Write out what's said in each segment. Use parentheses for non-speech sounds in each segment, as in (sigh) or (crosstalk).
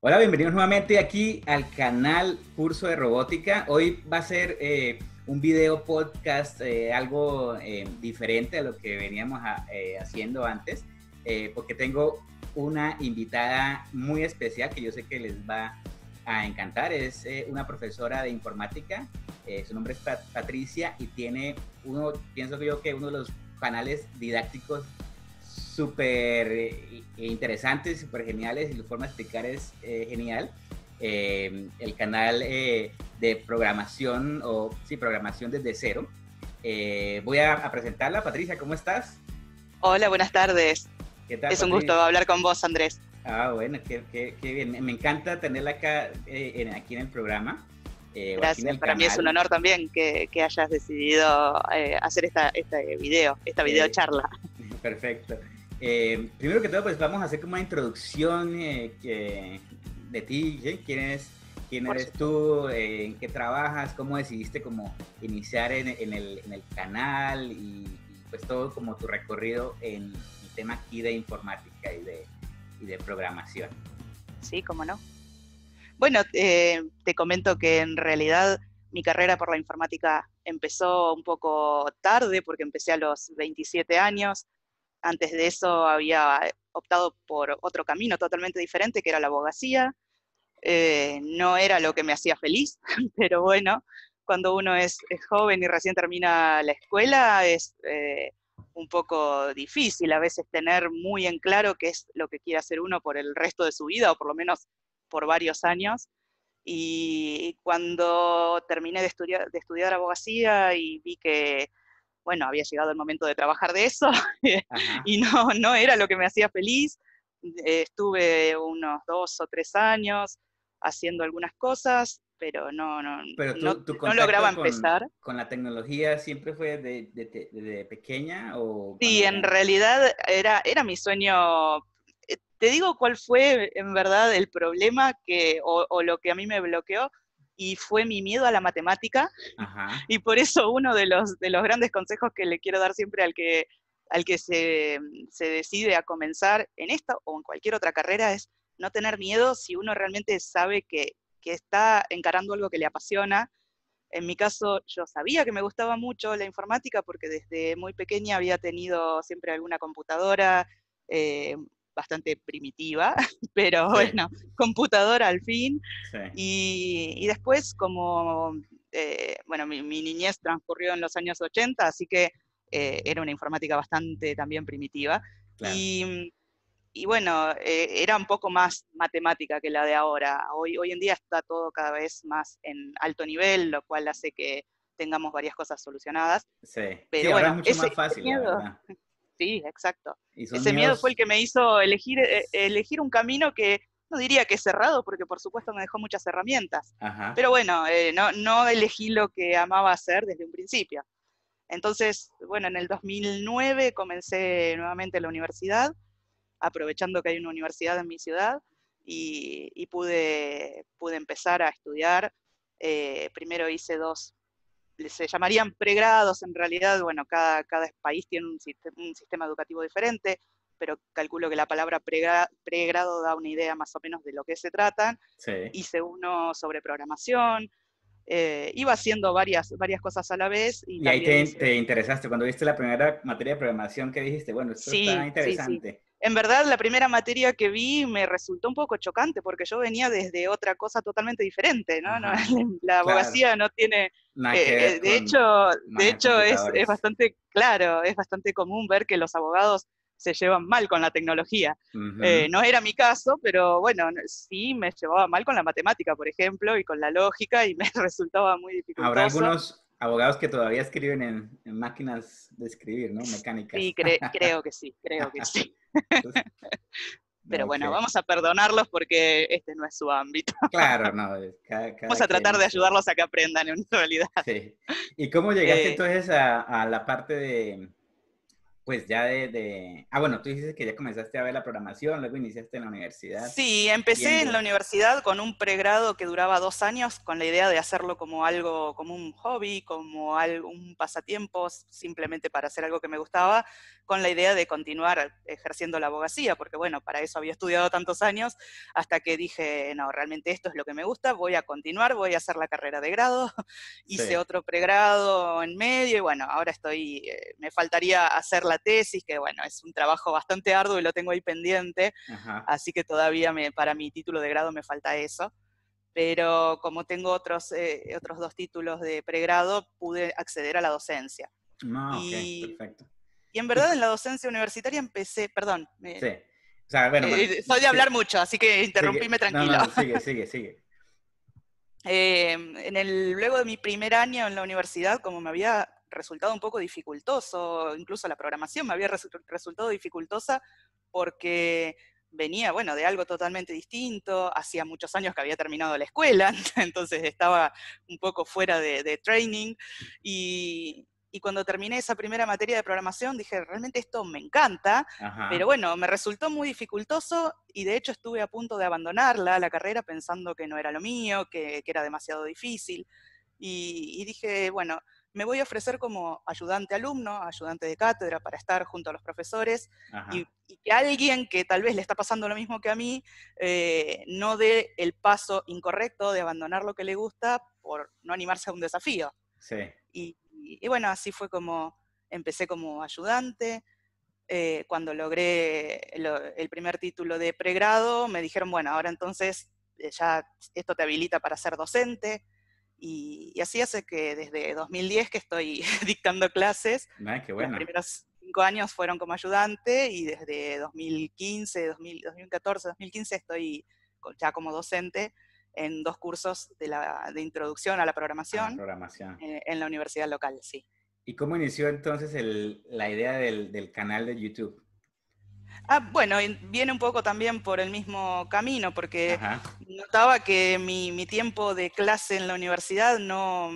Hola, bienvenidos nuevamente aquí al canal Curso de Robótica. Hoy va a ser eh, un video podcast, eh, algo eh, diferente a lo que veníamos ah, haciendo antes, porque tengo una invitada muy especial que yo sé que les va a encantar. Es una profesora de informática, su nombre es Patricia y tiene uno, pienso yo que uno de los canales didácticos súper eh, interesantes, súper geniales y la forma de explicar es eh, genial. Em, el canal eh, de programación o sí, programación desde cero. voy a, presentarla. Patricia, ¿cómo estás? Hola, buenas tardes. ¿Qué tal, es un gusto hablar con vos, Andrés. Ah, bueno, qué, bien. Me encanta tenerla acá, en, aquí en el programa. Gracias, para mí es un honor también que, hayas decidido hacer esta, este video, esta videocharla. perfecto. Eh, primero que todo, pues vamos a hacer como una introducción eh, de ti, ¿Quién, quién eres tú? Eh, ¿En qué trabajas? ¿Cómo decidiste como iniciar en, el, canal? Y, pues todo como tu recorrido en el tema aquí de informática y de, y de programación. Sí, cómo no. Bueno, te comento que en realidad mi carrera por la informática empezó un poco tarde, porque empecé a los 27 años antes de eso había eh, optado por otro camino totalmente diferente, que era la abogacía. Eh, no era lo que me hacía feliz, (laughs) pero bueno, cuando uno es, joven y recién termina la escuela, es eh, un poco difícil a veces tener muy en claro qué es lo que quiere hacer uno por el resto de su vida, o por lo menos por varios años. Y cuando terminé de estudiar, de estudiar abogacía y vi que bueno, había llegado el momento de trabajar de eso (laughs) y no, no era lo que me hacía feliz. Eh, estuve unos dos o tres años haciendo algunas cosas, pero no, no, lograba empezar. ¿Con la tecnología siempre fue de, pequeña? O sí, en realidad era, era mi sueño. Eh, te digo cuál fue en verdad el problema que, o lo que a mí me bloqueó y fue mi miedo a la matemática. Y por eso uno de los, de los grandes consejos que le quiero dar siempre al que, al que se, decide a comenzar en esta o en cualquier otra carrera es no tener miedo si uno realmente sabe que, está encarando algo que le apasiona. En mi caso, yo sabía que me gustaba mucho la informática porque desde muy pequeña había tenido siempre alguna computadora, eh, bastante primitiva, (laughs) pero bueno, computadora al fin. Y, después, como, eh, bueno, mi, niñez transcurrió en los años 80, así que eh, era una informática bastante también primitiva. Mm, y, bueno, eh, era un poco más matemática que la de ahora. Hoy, hoy en día está todo cada vez más en alto nivel, lo cual hace que tengamos varias cosas solucionadas. Sí, pero es mucho fácil. Sí, exacto. Ese miedo fue el que me hizo elegir, eh, elegir un camino que no diría que es cerrado, porque por supuesto me dejó muchas herramientas. Pero bueno, eh, no, no elegí lo que amaba hacer desde un principio. Entonces, bueno, en el 2009 comencé nuevamente la universidad, aprovechando que hay una universidad en mi ciudad, y, pude, pude empezar a estudiar. Eh, primero hice dos se llamarían pregrados, en realidad, bueno, cada, cada país tiene un, sistema educativo diferente, pero calculo que la palabra pregrado da una idea más o menos de lo que se tratan. Hice uno sobre programación, eh, iba haciendo varias, varias cosas a la vez. Y, ahí te, interesaste, cuando viste la primera materia de programación que dijiste, bueno, esto sí, está interesante. Sí, en verdad la primera materia que vi me resultó un poco chocante porque yo venía desde otra cosa totalmente diferente, ¿no? (laughs) la abogacía no tiene... Eh, eh, de hecho, de hecho es, es, bastante claro, es bastante común ver que los abogados se llevan mal con la tecnología. Eh, no era mi caso, pero bueno, sí me llevaba mal con la matemática, por ejemplo, y con la lógica, y (laughs) me resultaba muy difícil Habrá algunos abogados que todavía escriben en, máquinas de escribir, ¿no? Mecánicas. Sí, (laughs) creo que sí, creo que ah, sí. (laughs) Pero bueno, vamos a perdonarlos porque este no es su ámbito. Claro, no. (laughs) vamos a tratar de ayudarlos a que aprendan en realidad. Sí. ¿Y cómo llegaste eh, entonces a, la parte de, pues ya de, Ah, bueno, tú dices que ya comenzaste a ver la programación, luego iniciaste en la universidad. Sí, empecé en... la universidad con un pregrado que duraba dos años, con la idea de hacerlo como algo, como un hobby, como algún un pasatiempo, simplemente para hacer algo que me gustaba con la idea de continuar ejerciendo la abogacía, porque bueno, para eso había estudiado tantos años, hasta que dije, no, realmente esto es lo que me gusta, voy a continuar, voy a hacer la carrera de grado, (laughs) hice otro pregrado en medio y bueno, ahora estoy, eh, me faltaría hacer la tesis, que bueno, es un trabajo bastante arduo y lo tengo ahí pendiente, así que todavía me, para mi título de grado me falta eso pero como tengo otros, eh, otros dos títulos de pregrado, pude acceder a la docencia. Ah, perfecto. Y en verdad en la docencia universitaria empecé, perdón. Me, sí. O sea, bueno, eh, soy de hablar mucho, así que interrumpime tranquilo. sigue, sigue, sigue. (laughs) Em, en el, luego de mi primer año en la universidad, como me había resultado un poco dificultoso, incluso la programación me había resultado dificultosa porque venía, bueno, de algo totalmente distinto, hacía muchos años que había terminado la escuela, (laughs) entonces estaba un poco fuera de, de training y, y cuando terminé esa primera materia de programación dije, realmente esto me encanta, pero bueno, me resultó muy dificultoso y de hecho estuve a punto de abandonarla, la carrera, pensando que no era lo mío, que, que era demasiado difícil. Y, dije, bueno, me voy a ofrecer como ayudante alumno, ayudante de cátedra para estar junto a los profesores y, que alguien que tal vez le está pasando lo mismo que a mí eh, no dé el paso incorrecto de abandonar lo que le gusta por no animarse a un desafío. Sí. Y, y, bueno, así fue como empecé como ayudante. Eh, cuando logré el, primer título de pregrado, me dijeron, bueno, ahora entonces eh, ya esto te habilita para ser docente. Y, así hace que desde 2010 que estoy (laughs) dictando clases, ah, los primeros cinco años fueron como ayudante y desde 2015, 2014, 2015 estoy ya como docente en dos cursos de, introducción a la programación, eh, en la universidad local, sí. ¿Y cómo inició entonces la idea del, canal de YouTube? Ah, bueno, viene un poco también por el mismo camino, porque notaba que mi, tiempo de clase en la universidad no,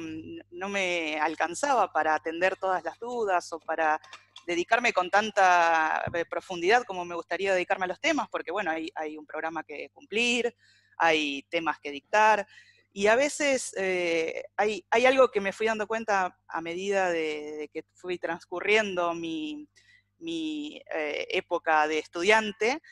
me alcanzaba para atender todas las dudas o para dedicarme con tanta eh, profundidad como me gustaría dedicarme a los temas, porque bueno, hay, hay un programa que cumplir, hay temas que dictar. Y a veces eh, hay, algo que me fui dando cuenta a medida de, que fui transcurriendo mi, eh, época de estudiante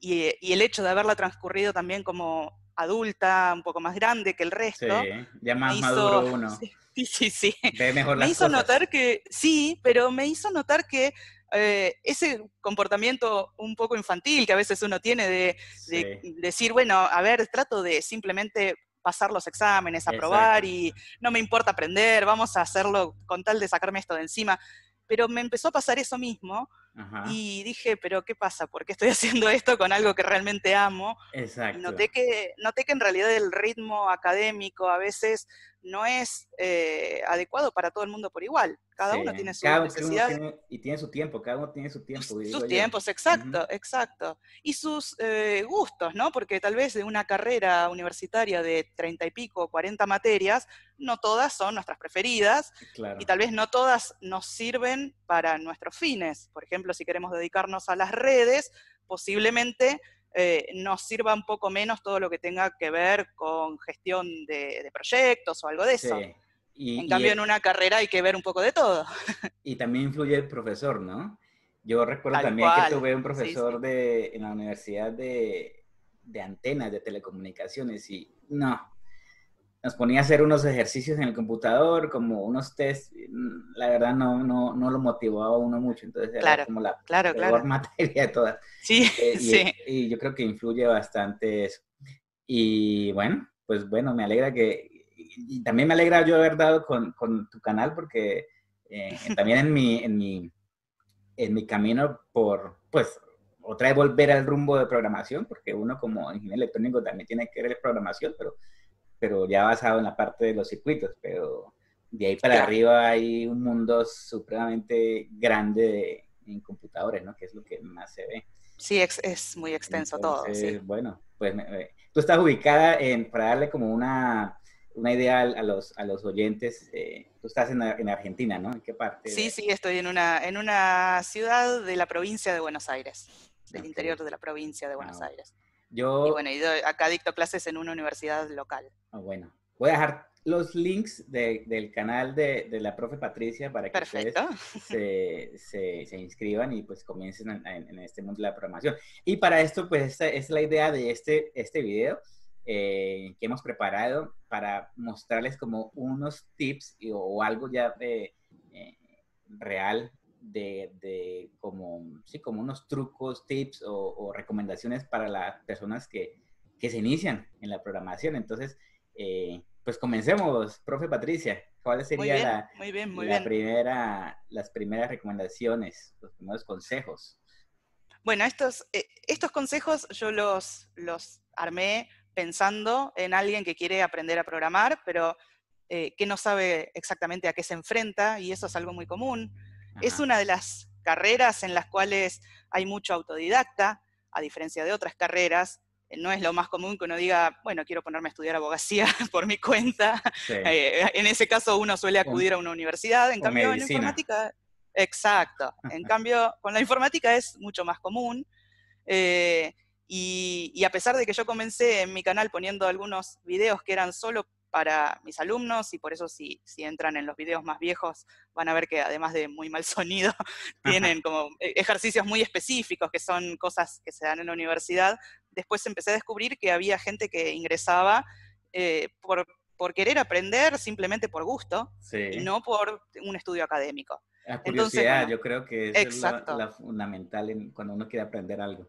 y, el hecho de haberla transcurrido también como adulta, un poco más grande que el resto. Sí, ya más maduro uno. (laughs) Sí, sí, sí. me hizo notar que, sí, pero me hizo notar que eh, ese comportamiento un poco infantil que a veces uno tiene de, decir, bueno, a ver, trato de simplemente pasar los exámenes, aprobar y no me importa aprender, vamos a hacerlo con tal de sacarme esto de encima. Pero me empezó a pasar eso mismo y dije, pero ¿qué pasa? ¿Por qué estoy (laughs) haciendo esto con algo que realmente amo? Exacto. noté que, que en realidad el ritmo académico a veces no es eh, adecuado para todo el mundo por igual. Cada uno tiene su necesidad. y tiene su tiempo, cada uno tiene su tiempo. Sus tiempos, exacto, exacto. Y sus eh, gustos, ¿no? Porque tal vez de una carrera universitaria de treinta y pico, cuarenta materias, no todas son nuestras preferidas. Y tal vez no todas nos sirven para nuestros fines. Por ejemplo, si queremos dedicarnos a las redes, posiblemente eh, nos sirva un poco menos todo lo que tenga que ver con gestión de, proyectos o algo de eso. Sí en cambio, e en una carrera hay que ver un poco de todo. (laughs) Y también influye el profesor, ¿no? Yo recuerdo también que tuve un profesor De, en la universidad de, de antenas, de telecomunicaciones, y no, nos ponía a hacer unos ejercicios en el computador, como unos test, mm, la verdad no, no, no lo motivaba uno mucho, entonces era como la peor (laughs) materia de todas. Sí, eh, (laughs) sí. y, yo creo que influye bastante eso. Y bueno, pues bueno, me alegra que, y, también me alegra yo haber dado con, con tu canal porque eh, (laughs) también en mi, en, mi, en mi camino por, pues, otra vez volver al rumbo de programación, porque uno como ingeniero electrónico también tiene que ver programación, pero, pero ya basado en la parte de los circuitos, pero de ahí para arriba hay un mundo supremamente grande en computadores, ¿no? Que es lo que más se ve. Sí, es, es muy extenso todo. Sí. Bueno, pues tú estás ubicada en, para darle como una, una idea a los, a los oyentes, eh, tú estás en, Argentina, ¿no? ¿En qué parte? Sí, sí, estoy en una, en una ciudad de la provincia de Buenos Aires, del interior de la provincia de Buenos Aires. Yo... Y bueno, acá dicto clases en una universidad local. Ah, bueno, voy a dejar los links del canal de, la profe Patricia para que ustedes se, se, inscriban y pues comiencen en, este mundo de la programación. Y para esto, pues esta es la idea de este, este video eh, que hemos preparado para mostrarles como unos tips o algo ya de eh, real de, como, sí, como unos trucos, tips o, recomendaciones para las personas que, se inician en la programación. Entonces, eh, pues comencemos, profe Patricia. ¿Cuáles serían las primeras recomendaciones, los primeros consejos? Bueno, estos, estos consejos yo los, los armé pensando en alguien que quiere aprender a programar, pero eh, que no sabe exactamente a qué se enfrenta, y eso es algo muy común. Es una de las carreras en las cuales hay mucho autodidacta, a diferencia de otras carreras. No es lo más común que uno diga, bueno, quiero ponerme a estudiar abogacía (laughs) por mi cuenta. Eh, en ese caso uno suele acudir a una universidad, en cambio en informática... Exacto. En (laughs) cambio, con la informática es mucho más común. Eh, y, a pesar de que yo comencé en mi canal poniendo algunos videos que eran solo para mis alumnos, y por eso si, si entran en los videos más viejos van a ver que además de muy mal (laughs) sonido, (laughs) tienen como e-, ejercicios muy específicos, que son cosas que se dan en la universidad, después empecé a descubrir que había gente que ingresaba eh, por, querer aprender, simplemente por gusto, y no por un estudio académico. La curiosidad, yo creo que es fundamental cuando uno quiere aprender algo.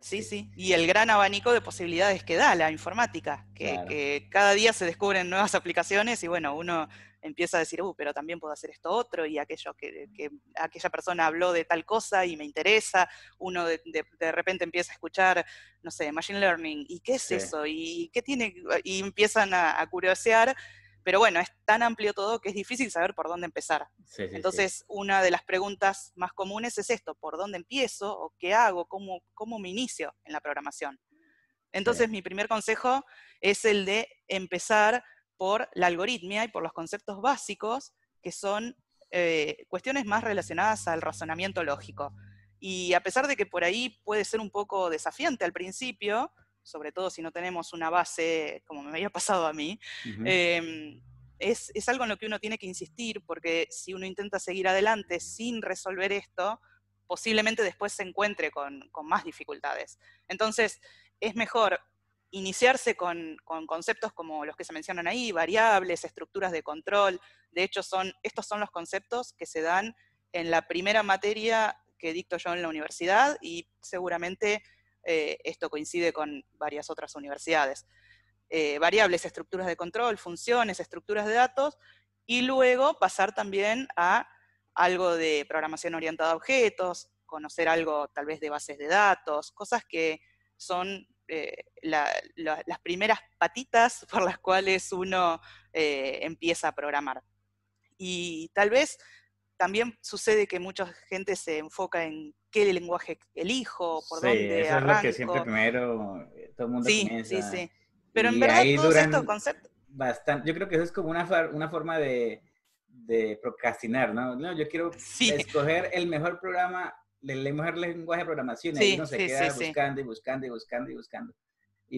Sí, sí, y el gran abanico de posibilidades que da la informática, que, cada día se descubren nuevas aplicaciones y bueno, uno empieza a decir, uh, pero también puedo hacer esto otro y aquello que, aquella persona habló de tal cosa y me interesa, uno de, repente empieza a escuchar, no sé, Machine Learning, ¿y qué es eso? ¿Y qué tiene? Y empiezan a curiosear pero bueno, es tan amplio todo que es difícil saber por dónde empezar. Entonces, una de las preguntas más comunes es esto, ¿por dónde empiezo? ¿O qué hago? ¿Cómo, me inicio en la programación? Entonces, mi primer consejo es el de empezar por la algoritmia y por los conceptos básicos, que son eh, cuestiones más relacionadas al razonamiento lógico. Y a pesar de que por ahí puede ser un poco desafiante al principio, sobre todo si no tenemos una base, como me había pasado a mí, em, es, es, algo en lo que uno tiene que insistir, porque si uno intenta seguir adelante sin resolver esto, posiblemente después se encuentre con, con más dificultades. Entonces, es mejor iniciarse con, con, conceptos como los que se mencionan ahí, variables, estructuras de control. De hecho, son, estos son los conceptos que se dan en la primera materia que dicto yo en la universidad y seguramente eh, esto coincide con varias otras universidades. Eh, variables, estructuras de control, funciones, estructuras de datos, y luego pasar también a algo de programación orientada a objetos, conocer algo tal vez de bases de datos, cosas que son eh, las primeras patitas (laughs) por las cuales uno empieza a programar. Y tal vez también sucede que mucha gente se enfoca en qué lenguaje elijo, por sí, dónde eso es lo que siempre primero eh, todo el mundo sí, Sí, sí, Pero en verdad todo estos concepto. Bastante, yo creo que eso es como una, forma de, procrastinar, ¿no? ¿no? Yo quiero escoger el mejor programa, el mejor lenguaje de programación y ahí uno se queda buscando y buscando y buscando y buscando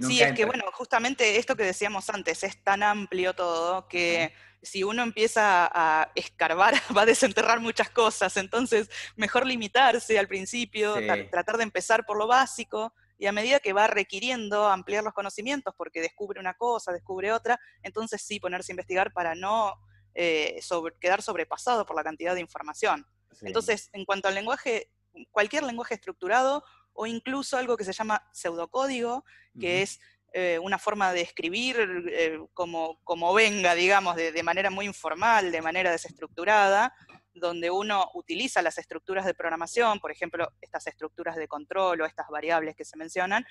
sí, es que bueno, justamente esto que decíamos antes, es tan amplio todo que si uno empieza a escarbar (laughs) va a desenterrar muchas cosas, entonces mejor limitarse al principio, tratar de empezar por lo básico y a medida que va requiriendo ampliar los conocimientos porque descubre una cosa, descubre otra, entonces sí ponerse a investigar para no eh, quedar sobrepasado por la cantidad de información. Entonces, en cuanto al lenguaje, cualquier lenguaje estructurado o incluso algo que se llama pseudocódigo, que es eh, una forma de escribir eh, como, como, venga, digamos, de, de, manera muy informal, de manera desestructurada, donde uno utiliza las estructuras de programación, por ejemplo, estas estructuras de control o estas variables que se mencionan,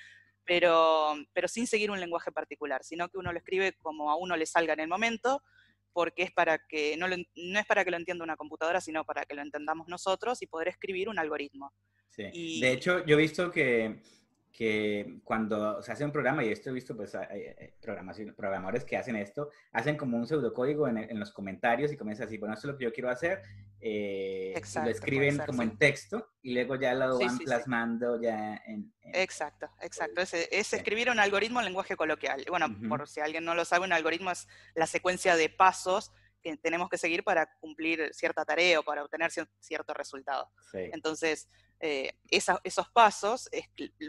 pero, pero sin seguir un lenguaje particular, sino que uno lo escribe como a uno le salga en el momento, porque es para que, no, es para que lo entienda una computadora, sino para que lo entendamos nosotros y poder escribir un algoritmo. De hecho, yo he visto que que cuando se hace un programa, y esto he visto, pues, eh, programadores que hacen esto, hacen como un pseudocódigo en, en los comentarios y comienzan así, bueno, esto es lo que yo quiero hacer, eh, exacto, lo escriben como en texto y luego ya lo van plasmando ya en, Exacto, exacto. Pues, es, es escribir un algoritmo en lenguaje coloquial. Bueno, por si alguien no lo sabe, un algoritmo es la secuencia de pasos que tenemos que seguir para cumplir cierta tarea o para obtener cierto resultado. Entonces, eh, esos pasos,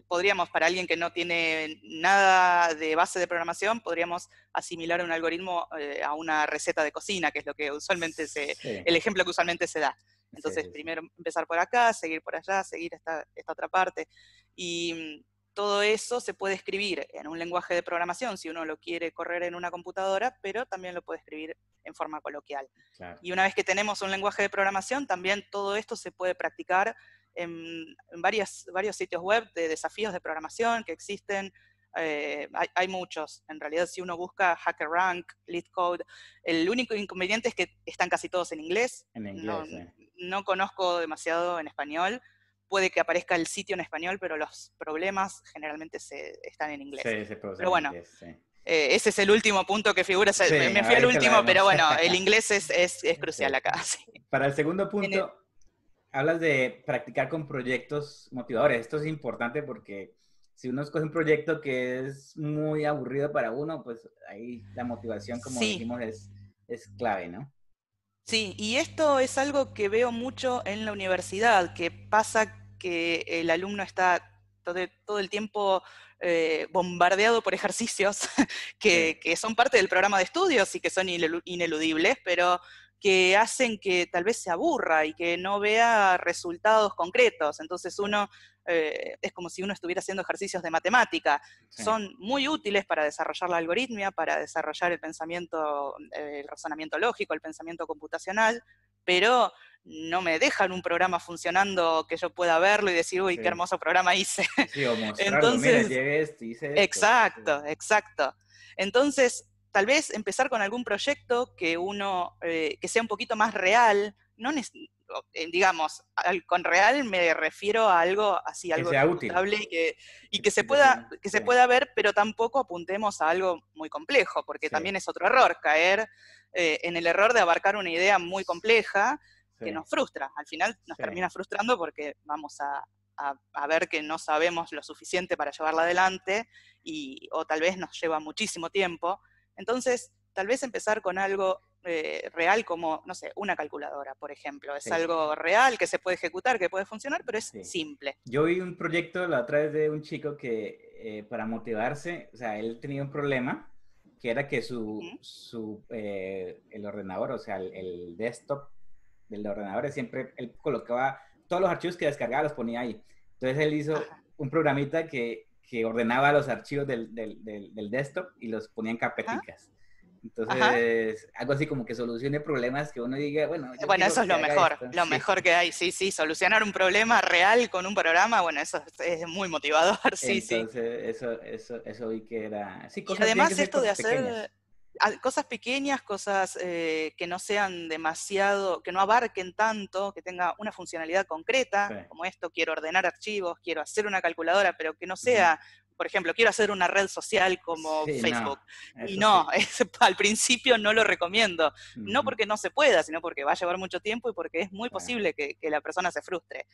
podríamos, para alguien que no tiene nada de base de programación, podríamos asimilar un algoritmo eh, a una receta de cocina, que es lo que usualmente se, el ejemplo que usualmente se da. Entonces, primero empezar por acá, seguir por allá, seguir esta, otra parte. Y mm, todo eso se puede escribir en un lenguaje de programación, si uno lo quiere correr en una computadora, pero también lo puede escribir en forma coloquial. Y una vez que tenemos un lenguaje de programación, también todo esto se puede practicar en, varios sitios web de desafíos de programación que existen. Eh, hay, muchos, en realidad si uno busca HackerRank, LeetCode, el único inconveniente es que están casi todos en inglés. En inglés no, conozco demasiado en español, puede que aparezca el sitio en español, pero los problemas generalmente se, están en inglés. Sí, pero bueno, eh, ese es el último punto que figura, me, fui al último, pero bueno, el (laughs) inglés es, es, es crucial acá. (laughs) Para el segundo punto, hablas de practicar con proyectos motivadores. Esto es importante porque si uno escoge un proyecto que es muy aburrido para uno, pues ahí la motivación, como dijimos, es, es clave, ¿no? Sí, y esto es algo que veo mucho en la universidad, que pasa que el alumno está todo, el tiempo eh, bombardeado por ejercicios (laughs) que, son parte del programa de estudios y que son ineludibles, pero que hacen que tal vez se aburra y que no vea resultados concretos. Entonces uno eh, es como si uno estuviera haciendo ejercicios de matemática. Son muy útiles para desarrollar la algoritmia, para desarrollar el pensamiento, eh, el razonamiento lógico, el pensamiento computacional, pero no me dejan un programa funcionando que yo pueda verlo y decir, uy, qué hermoso programa hice. Sí, Entonces, Exacto, exacto. Entonces, tal vez empezar con algún proyecto que uno, eh, que sea un poquito más real, no eh, digamos, con real me refiero a algo así, algo útil. y que, y que se pueda, que se pueda ver, pero tampoco apuntemos a algo muy complejo, porque también es otro error, caer eh, en el error de abarcar una idea muy compleja que nos frustra. Al final nos termina frustrando porque vamos a, a, ver que no sabemos lo suficiente para llevarla adelante y, o tal vez nos lleva muchísimo tiempo. Entonces, tal vez empezar con algo eh, real como, no sé, una calculadora, por ejemplo. Es algo real que se puede ejecutar, que puede funcionar, pero es simple. Yo vi un proyecto a través de un chico que eh, para motivarse, o sea, él tenía un problema que era que su, su eh, el ordenador, o sea, el, desktop del ordenador, siempre él colocaba todos los archivos que descargaba, los ponía ahí. Entonces él hizo un programita que que ordenaba los archivos del, del, del, desktop y los ponía en carpeticas. Entonces, algo así como que solucione problemas que uno diga, bueno. Bueno, eso es lo mejor, lo mejor que hay, sí, sí, solucionar un problema real con un programa, bueno, eso es muy motivador, (laughs) sí, sí. Entonces, eso, eso, eso vi que era. Sí, y además, esto de hacer cosas pequeñas, cosas eh, que no sean demasiado, que no abarquen tanto, que tenga una funcionalidad concreta, como esto, quiero ordenar archivos, quiero hacer una calculadora, pero que no sea por ejemplo, quiero hacer una red social como Facebook. y no, (laughs) al principio no lo recomiendo. No porque no se pueda, sino porque va a llevar mucho tiempo y porque es muy posible que, la persona se frustre.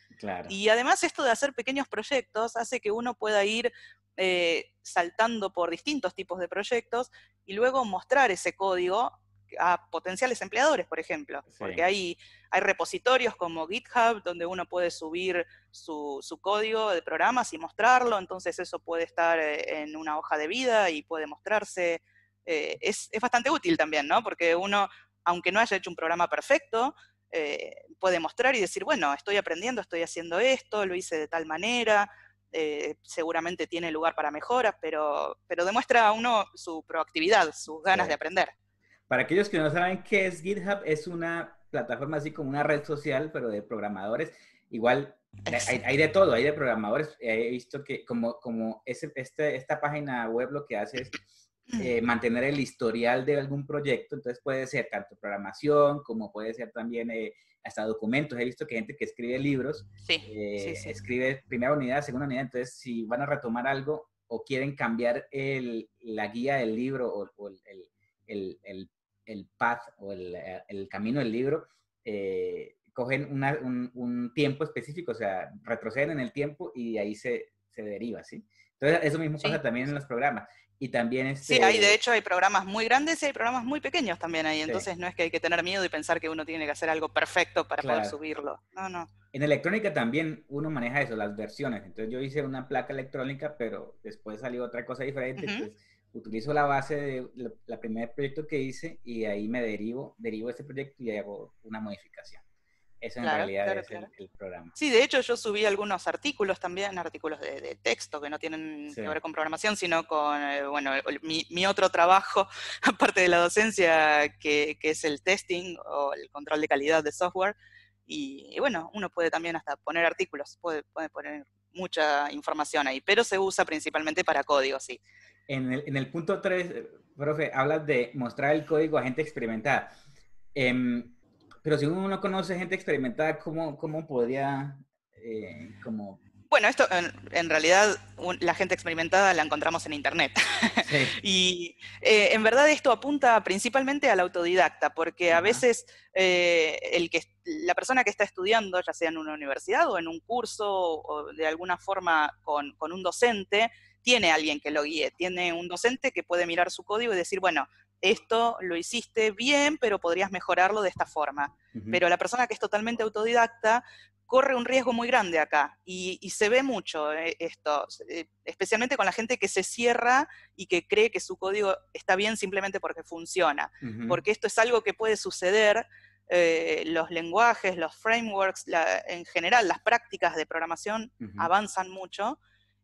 Y además esto de hacer pequeños proyectos hace que uno pueda ir eh, saltando por distintos tipos de proyectos y luego mostrar ese código a potenciales empleadores, por ejemplo. Porque hay hay repositorios como GitHub, donde uno puede subir su, código de programas y mostrarlo, entonces eso puede estar eh, en una hoja de vida y puede mostrarse. Eh, es, bastante útil también, ¿no? Porque uno, aunque no haya hecho un programa perfecto, eh, puede mostrar y decir, bueno, estoy aprendiendo, estoy haciendo esto, lo hice de tal manera, seguramente tiene lugar para mejoras, pero, pero demuestra a uno su proactividad, sus ganas de aprender. Para aquellos que no saben qué es GitHub, es una plataforma así como una red social, pero de programadores. Igual hay, de todo, hay de programadores. Eh, he visto que como, como este, esta página web lo que hace es mm. eh, mantener el historial de algún proyecto, entonces puede ser tanto programación como puede ser también eh, hasta documentos. He visto que gente que escribe libros, sí, escribe primera unidad, segunda unidad, entonces si van a retomar algo o quieren cambiar el, la guía del libro o, el, el, el el path o el, eh, camino del libro, eh, cogen un, tiempo específico, o sea, retroceden en el tiempo y ahí se, deriva, ¿sí? Entonces, eso mismo pasa también en los programas. Y también Sí, este hay, de hecho hay programas muy grandes y hay programas muy pequeños también ahí, entonces no es que hay que tener miedo y pensar que uno tiene que hacer algo perfecto para poder subirlo. No, no. En electrónica también uno maneja eso, las versiones. Entonces yo hice una placa electrónica, pero después salió otra cosa diferente utilizo la base de la, primer proyecto que hice y ahí me derivo, derivo ese proyecto y hago una modificación. Eso en realidad es El, programa. Sí, de hecho yo subí algunos artículos también, artículos de, de texto que no tienen que ver con programación, sino con, eh, bueno, mi, otro trabajo, (laughs) aparte de la docencia, que, que, es el testing o el control de calidad de software. Y, bueno, uno puede también hasta poner artículos, puede, puede, poner mucha información ahí, pero se usa principalmente para código, sí en el, punto 3, eh, profe, hablas de mostrar el código a gente experimentada. Em, pero si uno no conoce gente experimentada, ¿cómo, cómo podría eh, como bueno, esto en, realidad la gente experimentada la encontramos en Internet. (laughs) y eh, en verdad esto apunta principalmente al autodidacta, porque a veces el que, la persona que está estudiando, ya sea en una universidad o en un curso o de alguna forma con, con un docente, tiene alguien que lo guíe, tiene un docente que puede mirar su código y decir, bueno, esto lo hiciste bien, pero podrías mejorarlo de esta forma. Pero la persona que es totalmente autodidacta corre un riesgo muy grande acá y, se ve mucho eh, esto, eh, especialmente con la gente que se cierra y que cree que su código está bien simplemente porque funciona, porque esto es algo que puede suceder. Eh, los lenguajes, los frameworks, en general las prácticas de programación avanzan mucho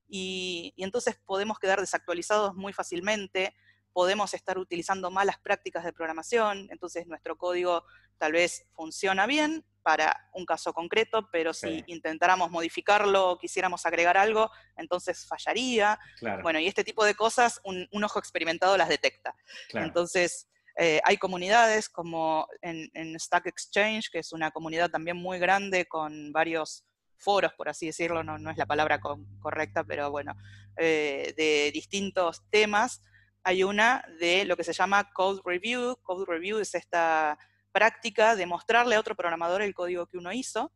y, entonces podemos quedar desactualizados muy fácilmente, podemos estar utilizando malas prácticas de programación, entonces nuestro código tal vez funciona bien, para un caso concreto, pero si intentáramos modificarlo o quisiéramos agregar algo, entonces fallaría. Bueno, y este tipo de cosas un, ojo experimentado las detecta. Entonces, eh, hay comunidades como en, Stack Exchange, que es una comunidad también muy grande con varios foros, por así decirlo, no, es la palabra correcta, pero bueno, eh, de distintos temas. Hay una de lo que se llama code review. Code review es esta práctica de mostrarle a otro programador el código que uno hizo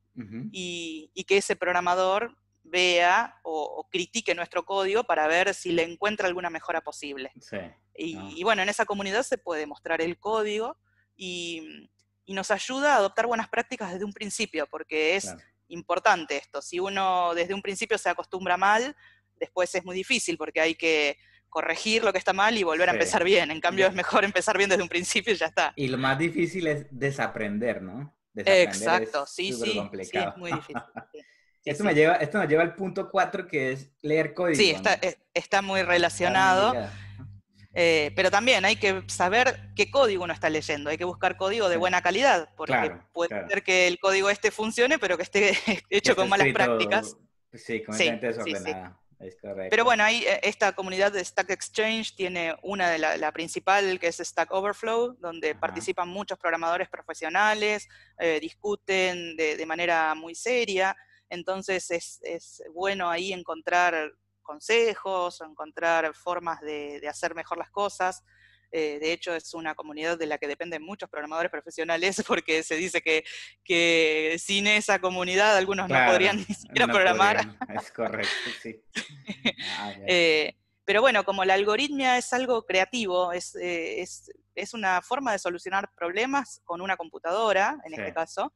y, que ese programador vea o, critique nuestro código para ver si le encuentra alguna mejora posible. Y, bueno, en esa comunidad se puede mostrar el código y, nos ayuda a adoptar buenas prácticas desde un principio, porque es importante esto. Si uno desde un principio se acostumbra mal, después es muy difícil porque hay que corregir lo que está mal y volver a empezar bien. En cambio, es mejor (laughs) empezar bien desde un principio y ya está. Y lo más difícil es desaprender, ¿no? Exacto, sí, sí, sí, es muy difícil. (laughs) esto, Me lleva, esto nos lleva al punto 4 que es leer código. Sí, está, está muy relacionado. Eh, pero también hay que saber qué código uno está leyendo, hay que buscar código de buena calidad, porque puede ser que el código este funcione, pero que esté (laughs) hecho con malas prácticas. Sí, completamente desordenada. Es correcto. Pero bueno, eh, esta comunidad de Stack Exchange tiene una de la, la principal que es Stack Overflow, donde participan muchos programadores profesionales, eh, discuten de, manera muy seria, entonces es, es bueno ahí encontrar consejos o encontrar formas de, hacer mejor las cosas. Eh, de hecho, es una comunidad de la que dependen muchos programadores profesionales (laughs) porque se dice que, sin esa comunidad algunos no podrían (laughs) ni siquiera programar. Es correcto, sí. Eh, pero bueno, como la algoritmia es algo creativo, eh, es, una forma de solucionar problemas con una computadora, en este caso,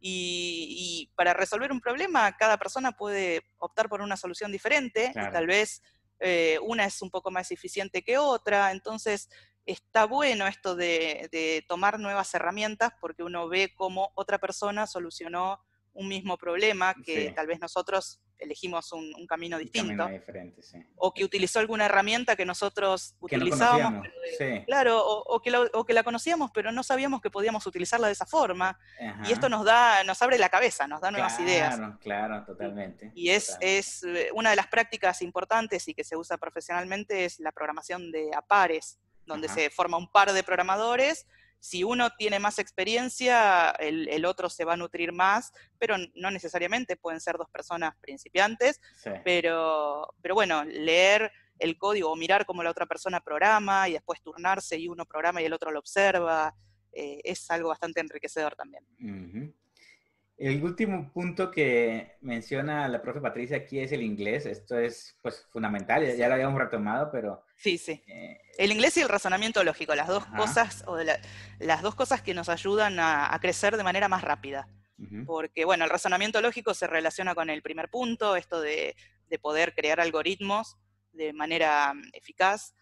y, para resolver un problema, cada persona puede optar por una solución diferente, tal vez eh, una es un poco más eficiente que otra, entonces está bueno esto de, tomar nuevas herramientas porque uno ve cómo otra persona solucionó un mismo problema que tal vez nosotros elegimos un, camino distinto. O que utilizó alguna herramienta que nosotros utilizábamos. Claro, o, que la, conocíamos, pero no sabíamos que podíamos utilizarla de esa forma. Y esto nos da, nos abre la cabeza, nos da nuevas ideas. Claro, totalmente. Y es, es eh, una de las prácticas importantes y que se usa profesionalmente es la programación de a pares, donde se forma un par de programadores si uno tiene más experiencia, el, otro se va a nutrir más, pero no necesariamente, pueden ser dos personas principiantes, pero, pero bueno, leer el código o mirar cómo la otra persona programa y después turnarse y uno programa y el otro lo observa, eh, es algo bastante enriquecedor también. El último punto que menciona la profe Patricia aquí es el inglés. Esto es pues fundamental, ya lo habíamos retomado, pero... Sí, sí. Eh, el inglés y el razonamiento lógico, las dos, cosas, o las dos cosas que nos ayudan a, crecer de manera más rápida. Porque, bueno, el razonamiento lógico se relaciona con el primer punto, esto de, de poder crear algoritmos de manera mm, eficaz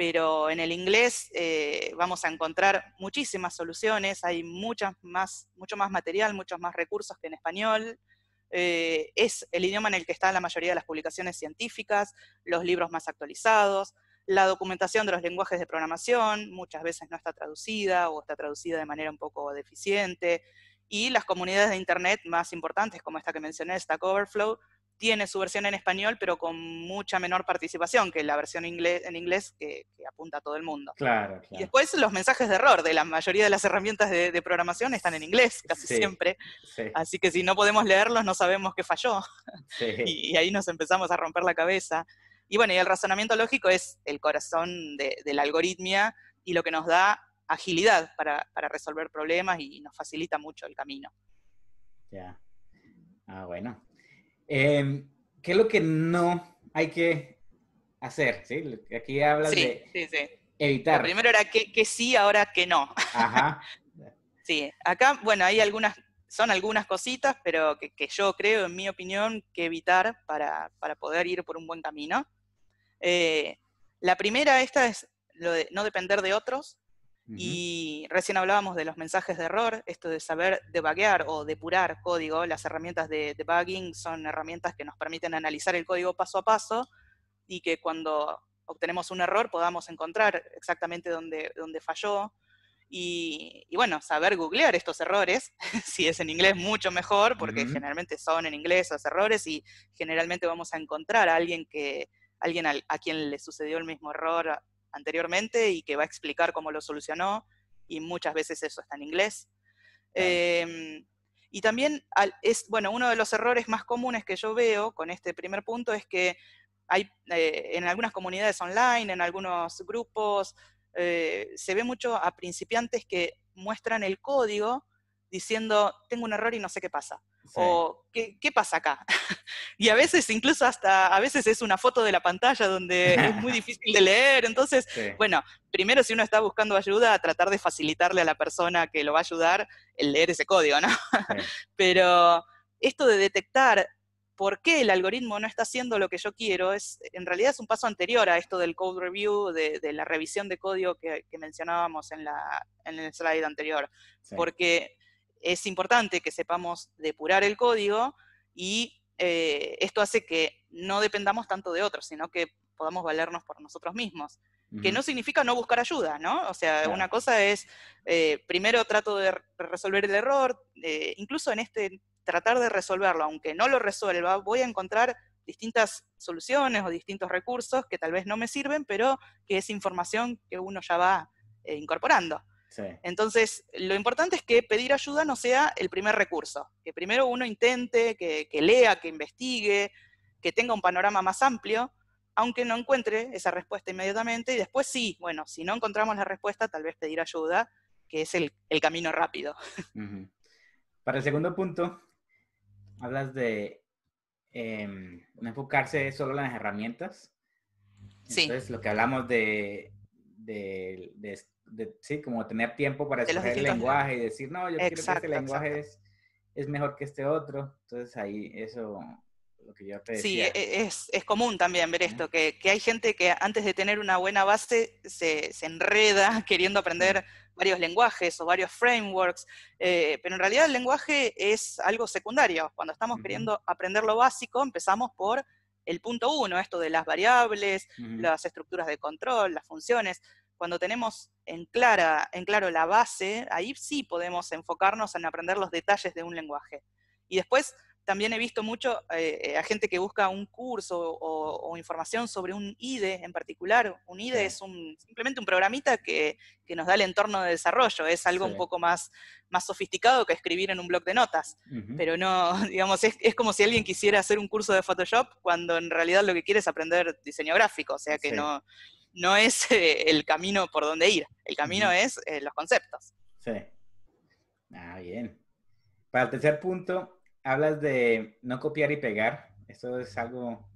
pero en el inglés eh, vamos a encontrar muchísimas soluciones, hay muchas más, mucho más material, muchos más recursos que en español. Eh, es el idioma en el que están la mayoría de las publicaciones científicas, los libros más actualizados, la documentación de los lenguajes de programación muchas veces no está traducida o está traducida de manera un poco deficiente, y las comunidades de Internet más importantes, como esta que mencioné, Stack Overflow, tiene su versión en español, pero con mucha menor participación que la versión inglés, en inglés que, apunta a todo el mundo. Claro, Y después los mensajes de error de la mayoría de las herramientas de, programación están en inglés casi siempre. Así que si no podemos leerlos, no sabemos qué falló. (laughs) Y, ahí nos empezamos a romper la cabeza. Y bueno, y el razonamiento lógico es el corazón de, la algoritmia y lo que nos da agilidad para, para resolver problemas y nos facilita mucho el camino. Ya. Ah, bueno, Em, ¿Qué es lo que no hay que hacer? ¿sí? Aquí hablas de evitar. Lo primero era que, sí, ahora que no. Ajá. (laughs) sí, acá, bueno, hay algunas, son algunas cositas, pero que, yo creo, en mi opinión, que evitar para, poder ir por un buen camino. Eh, la primera, esta es lo de no depender de otros, y recién hablábamos de los mensajes de error, esto de saber debuggear o depurar código. Las herramientas de debugging son herramientas que nos permiten analizar el código paso a paso y que cuando obtenemos un error podamos encontrar exactamente dónde, dónde falló. Y, bueno, saber googlear estos errores, (laughs) si es en inglés mucho mejor, porque generalmente son en inglés esos errores y generalmente vamos a encontrar a alguien que alguien a quien le sucedió el mismo error anteriormente y que va a explicar cómo lo solucionó, y muchas veces eso está en inglés. Em, y también, es, bueno, uno de los errores más comunes que yo veo con este primer punto es que hay eh, en algunas comunidades online, en algunos grupos, eh, se ve mucho a principiantes que muestran el código diciendo, tengo un error y no sé qué pasa, o ¿Qué, pasa acá. (laughs) y a veces, incluso hasta, a veces es una foto de la pantalla donde es muy (laughs) difícil de leer, entonces, bueno, primero si uno está buscando ayuda, tratar de facilitarle a la persona que lo va a ayudar el leer ese código, ¿no? (laughs) Pero esto de detectar por qué el algoritmo no está haciendo lo que yo quiero, es, en realidad es un paso anterior a esto del code review, de, la revisión de código que, mencionábamos en, la, en el slide anterior, porque es importante que sepamos depurar el código y eh, esto hace que no dependamos tanto de otros, sino que podamos valernos por nosotros mismos. Que no significa no buscar ayuda, ¿no? O sea, una cosa es, eh, primero trato de resolver el error, eh, incluso en este tratar de resolverlo, aunque no lo resuelva, voy a encontrar distintas soluciones o distintos recursos que tal vez no me sirven, pero que es información que uno ya va incorporando. Entonces, lo importante es que pedir ayuda no sea el primer recurso, que primero uno intente, que, lea, que investigue, que tenga un panorama más amplio, aunque no encuentre esa respuesta inmediatamente, y después sí, bueno, si no encontramos la respuesta, tal vez pedir ayuda, que es el, camino rápido. (laughs) Para el segundo punto, hablas de em, no enfocarse solo en las herramientas. Sí. Entonces, lo que hablamos de de, sí, como tener tiempo para escoger el lenguaje y decir, no, yo quiero creo que este lenguaje es, es, mejor que este otro. Entonces ahí eso, lo que yo te decía. Sí, e, e, es, es común también ver esto, que, que, hay gente que antes de tener una buena base se, se enreda (laughs) queriendo aprender varios lenguajes o varios frameworks, eh, pero en realidad el lenguaje es algo secundario. Cuando estamos queriendo aprender lo básico, empezamos por el punto uno, esto de las variables, las estructuras de control, las funciones. Cuando tenemos en, clara, en claro la base, ahí sí podemos enfocarnos en aprender los detalles de un lenguaje. Y después también he visto mucho eh, eh, a gente que busca un curso o, información sobre un IDE en particular. Un IDE es simplemente un programita que, nos da el entorno de desarrollo. Es algo un poco más, más sofisticado que escribir en un blog de notas. Pero no, (laughs) digamos, es, como si alguien quisiera hacer un curso de Photoshop cuando en realidad lo que quiere es aprender diseño gráfico. O sea que no, no es eh, el camino por donde ir. El camino es los conceptos. Sí. Ah, bien. Para el tercer punto, hablas de no copiar y pegar. Esto es algo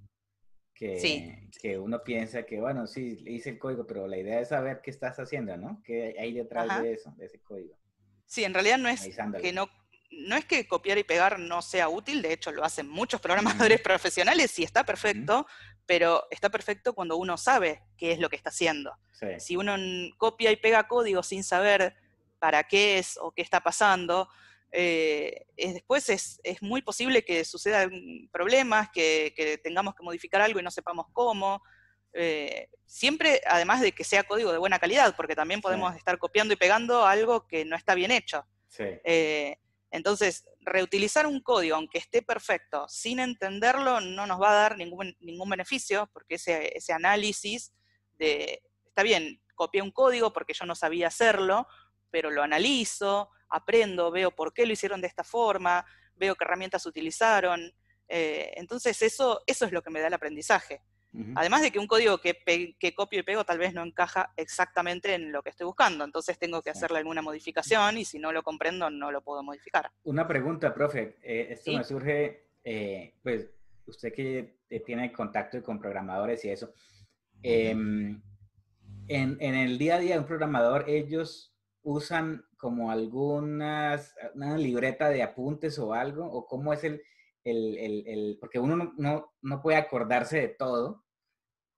que, que uno piensa que, bueno, sí, hice el código, pero la idea es saber qué estás haciendo, ¿no? ¿Qué hay detrás de eso, de ese código? Sí, en realidad no es que no, no es que copiar y pegar no sea útil, de hecho lo hacen muchos programadores (laughs) profesionales y está perfecto, pero está perfecto cuando uno sabe qué es lo que está haciendo. Si uno copia y pega código sin saber para qué es o qué está pasando, eh, después es, es, muy posible que sucedan problemas, que, tengamos que modificar algo y no sepamos cómo. Eh, siempre, además de que sea código de buena calidad, porque también podemos estar copiando y pegando algo que no está bien hecho. Eh, entonces, reutilizar un código, aunque esté perfecto, sin entenderlo, no nos va a dar ningún, ningún beneficio, porque ese, ese análisis de, está bien, copié un código porque yo no sabía hacerlo, pero lo analizo, aprendo, veo por qué lo hicieron de esta forma, veo qué herramientas utilizaron. Eh, entonces eso, eso es lo que me da el aprendizaje. Además de que un código que, copio y pego tal vez no encaja exactamente en lo que estoy buscando, entonces tengo que hacerle alguna modificación y si no lo comprendo no lo puedo modificar. Una pregunta, profe, eh, esto me surge, eh, pues usted que tiene contacto con programadores y eso, em, en, en, el día a día de un programador, ellos usan como algunas, ah, una libreta de apuntes o algo? ¿O cómo es el, el, porque uno no, puede acordarse de todo,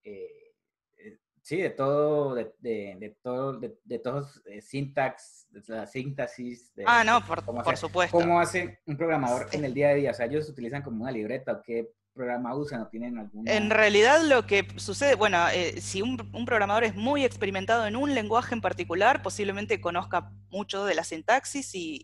eh, eh, sí, de todo, de, de, de todo, de, de todos eh, sintax, de la De, ah, no, por, supuesto. ¿Cómo hace un programador en el día a día? O sea, ellos utilizan como una libreta o qué programa no tienen algún... En realidad lo que sucede, bueno, eh, si un, programador es muy experimentado en un lenguaje en particular, posiblemente conozca mucho de la sintaxis y,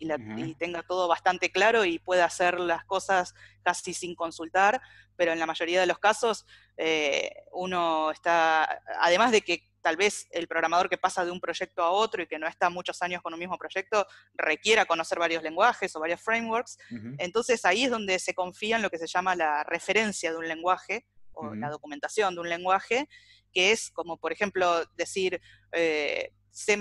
tenga todo bastante claro y pueda hacer las cosas casi sin consultar, pero en la mayoría de los casos eh, uno está, además de que tal vez el programador que pasa de un proyecto a otro y que no está muchos años con un mismo proyecto requiera conocer varios lenguajes o varios frameworks. Entonces ahí es donde se confía en lo que se llama la referencia de un lenguaje o la documentación de un lenguaje, que es como, por ejemplo, decir, eh, C++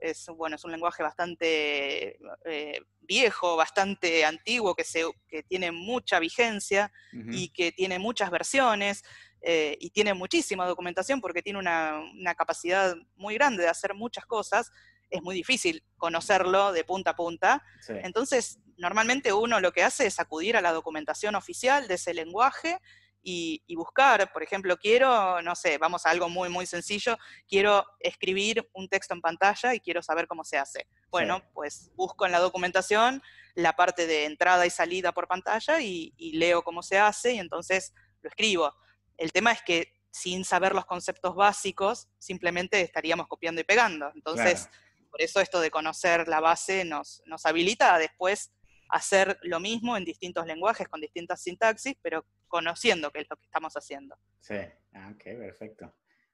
es, bueno, es un lenguaje bastante eh, viejo, bastante antiguo, que, se, que tiene mucha vigencia y que tiene muchas versiones eh, y tiene muchísima documentación porque tiene una, capacidad muy grande de hacer muchas cosas. Es muy difícil conocerlo de punta a punta. Entonces, normalmente uno lo que hace es acudir a la documentación oficial de ese lenguaje y, buscar. Por ejemplo, quiero, no sé, vamos a algo muy, muy sencillo, quiero escribir un texto en pantalla y quiero saber cómo se hace. Bueno, pues busco en la documentación la parte de entrada y salida por pantalla y, leo cómo se hace y entonces lo escribo. El tema es que sin saber los conceptos básicos, simplemente estaríamos copiando y pegando. Entonces, por eso esto de conocer la base nos, nos habilita a después hacer lo mismo en distintos lenguajes, con distintas sintaxis, pero conociendo qué es lo que estamos haciendo. Sí, ah, ok, perfecto.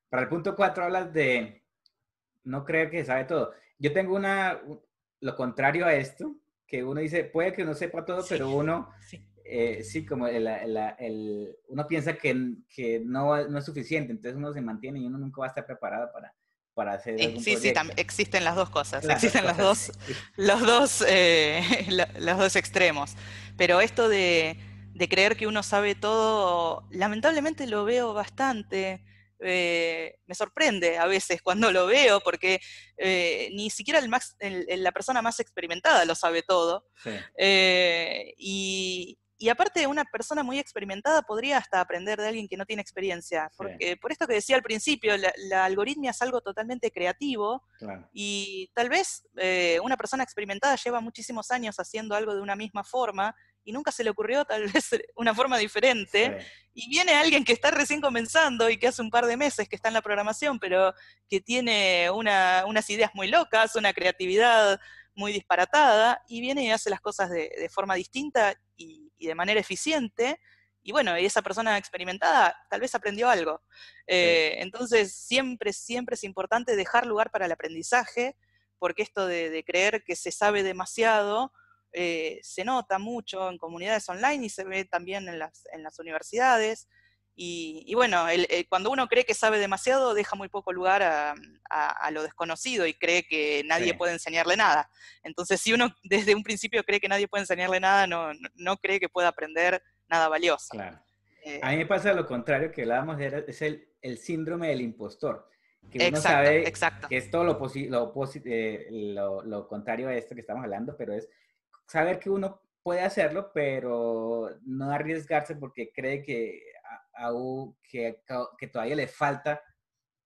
Para el punto 4 hablas de no creer que sabe todo. Yo tengo una, lo contrario a esto, que uno dice, puede que uno sepa todo, pero uno, sí, eh, sí como uno piensa que, que no, no, es suficiente, entonces uno se mantiene y uno nunca va a estar preparado para, hacer eh, sí, sí, sí existen las dos cosas, existen las dos, (laughs) los, dos, eh, (laughs) los dos extremos. Pero esto de, creer que uno sabe todo, lamentablemente lo veo bastante. Eh, me sorprende a veces cuando lo veo porque ni siquiera el la persona más experimentada lo sabe todo. y, y aparte una persona muy experimentada podría hasta aprender de alguien que no tiene experiencia, porque por esto que decía al principio, la, algoritmia es algo totalmente creativo y tal vez eh, una persona experimentada lleva muchísimos años haciendo algo de una misma forma y nunca se le ocurrió tal (laughs) vez una forma diferente. Y viene alguien que está recién comenzando y que hace un par de meses que está en la programación, pero que tiene unas ideas muy locas, una creatividad muy disparatada, y viene y hace las cosas de, de forma distinta y y de manera eficiente, y bueno, esa persona experimentada tal vez aprendió algo. Eh, entonces, siempre, siempre es importante dejar lugar para el aprendizaje, porque esto de, creer que se sabe demasiado eh, se nota mucho en comunidades online y se ve también en las, en las universidades. Y, bueno, eh, cuando uno cree que sabe demasiado, deja muy poco lugar a, lo desconocido y cree que nadie puede enseñarle nada. Entonces, si uno (laughs) desde un principio cree que nadie puede enseñarle nada, no, no, cree que pueda aprender nada valioso. Eh, a mí me pasa eh. lo contrario que hablábamos, de, es el, síndrome del impostor que uno sabe que es todo lo, lo, lo, lo, contrario a esto que estamos hablando, pero es saber que uno puede hacerlo, pero no arriesgarse porque cree que aún que, que todavía le falta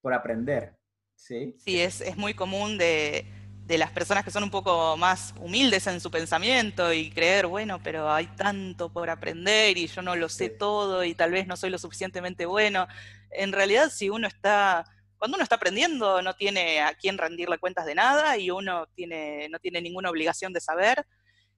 por aprender. Sí, sí es, es muy común de, de las personas que son un poco más humildes en su pensamiento y creer, bueno, pero hay tanto por aprender y yo no lo sé todo y tal vez no soy lo suficientemente bueno. En realidad, si uno está, cuando uno está aprendiendo, no tiene a quién rendirle cuentas de nada y uno tiene, no tiene ninguna obligación de saber.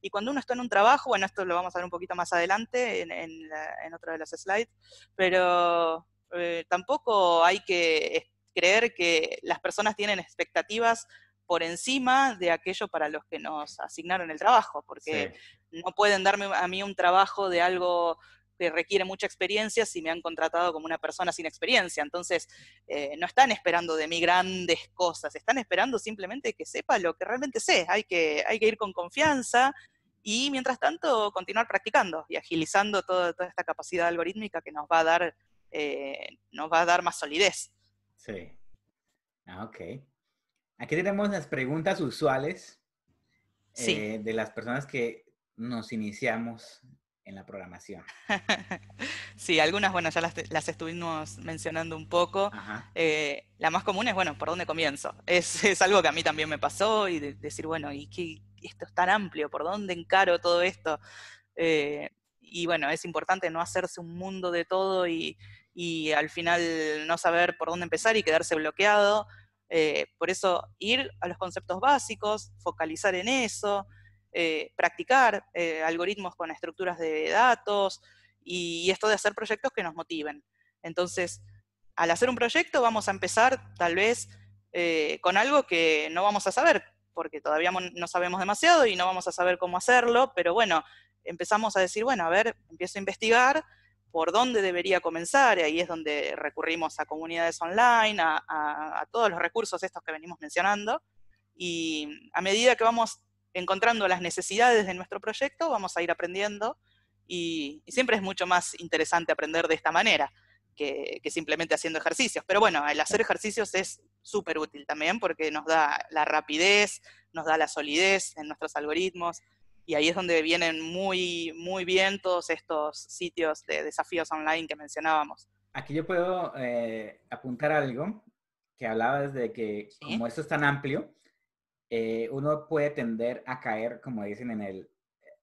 Y cuando uno está en un trabajo, bueno, esto lo vamos a ver un poquito más adelante en, otro de los slides, pero eh, tampoco hay que creer que las personas tienen expectativas por encima de aquello para los que nos asignaron el trabajo, porque no pueden darme a mí un trabajo de algo que requiere mucha experiencia si me han contratado como una persona sin experiencia. Entonces, eh, no están esperando de mí grandes cosas, están esperando simplemente que sepa lo que realmente sé. Hay que, hay que ir con confianza y, mientras tanto, continuar practicando y agilizando toda esta capacidad algorítmica que nos va a dar, eh, nos va a dar más solidez. Sí. Ah, ok. Aquí tenemos las preguntas usuales eh, de las personas que nos iniciamos en la programación. (laughs) sí, algunas, bueno, ya las, estuvimos mencionando un poco. Eh, la más común es, bueno, ¿por dónde comienzo? (laughs) Es, algo que a mí también me pasó y decir, bueno, ¿y qué, esto es tan amplio? ¿Por dónde encaro todo esto? Eh, y bueno, es importante no hacerse un mundo de todo y, al final no saber por dónde empezar y quedarse bloqueado. Eh, por eso ir a los conceptos básicos, focalizar en eso, eh, practicar eh, algoritmos con estructuras de datos y esto de hacer proyectos que nos motiven. Entonces, al hacer un proyecto vamos a empezar tal vez eh, con algo que no vamos a saber, porque todavía no sabemos demasiado y no vamos a saber cómo hacerlo, pero bueno, empezamos a decir, bueno, a ver, empiezo a investigar por dónde debería comenzar, y ahí es donde recurrimos a comunidades online, a, a todos los recursos estos que venimos mencionando, y a medida que vamos encontrando las necesidades de nuestro proyecto, vamos a ir aprendiendo y, siempre es mucho más interesante aprender de esta manera que, simplemente haciendo ejercicios. Pero bueno, el hacer ejercicios es súper útil también porque nos da la rapidez, nos da la solidez en nuestros algoritmos y ahí es donde vienen muy, muy bien todos estos sitios de desafíos online que mencionábamos. Aquí yo puedo eh, apuntar algo que hablabas de que como esto es tan amplio, eh, uno puede tender a caer, como dicen, en el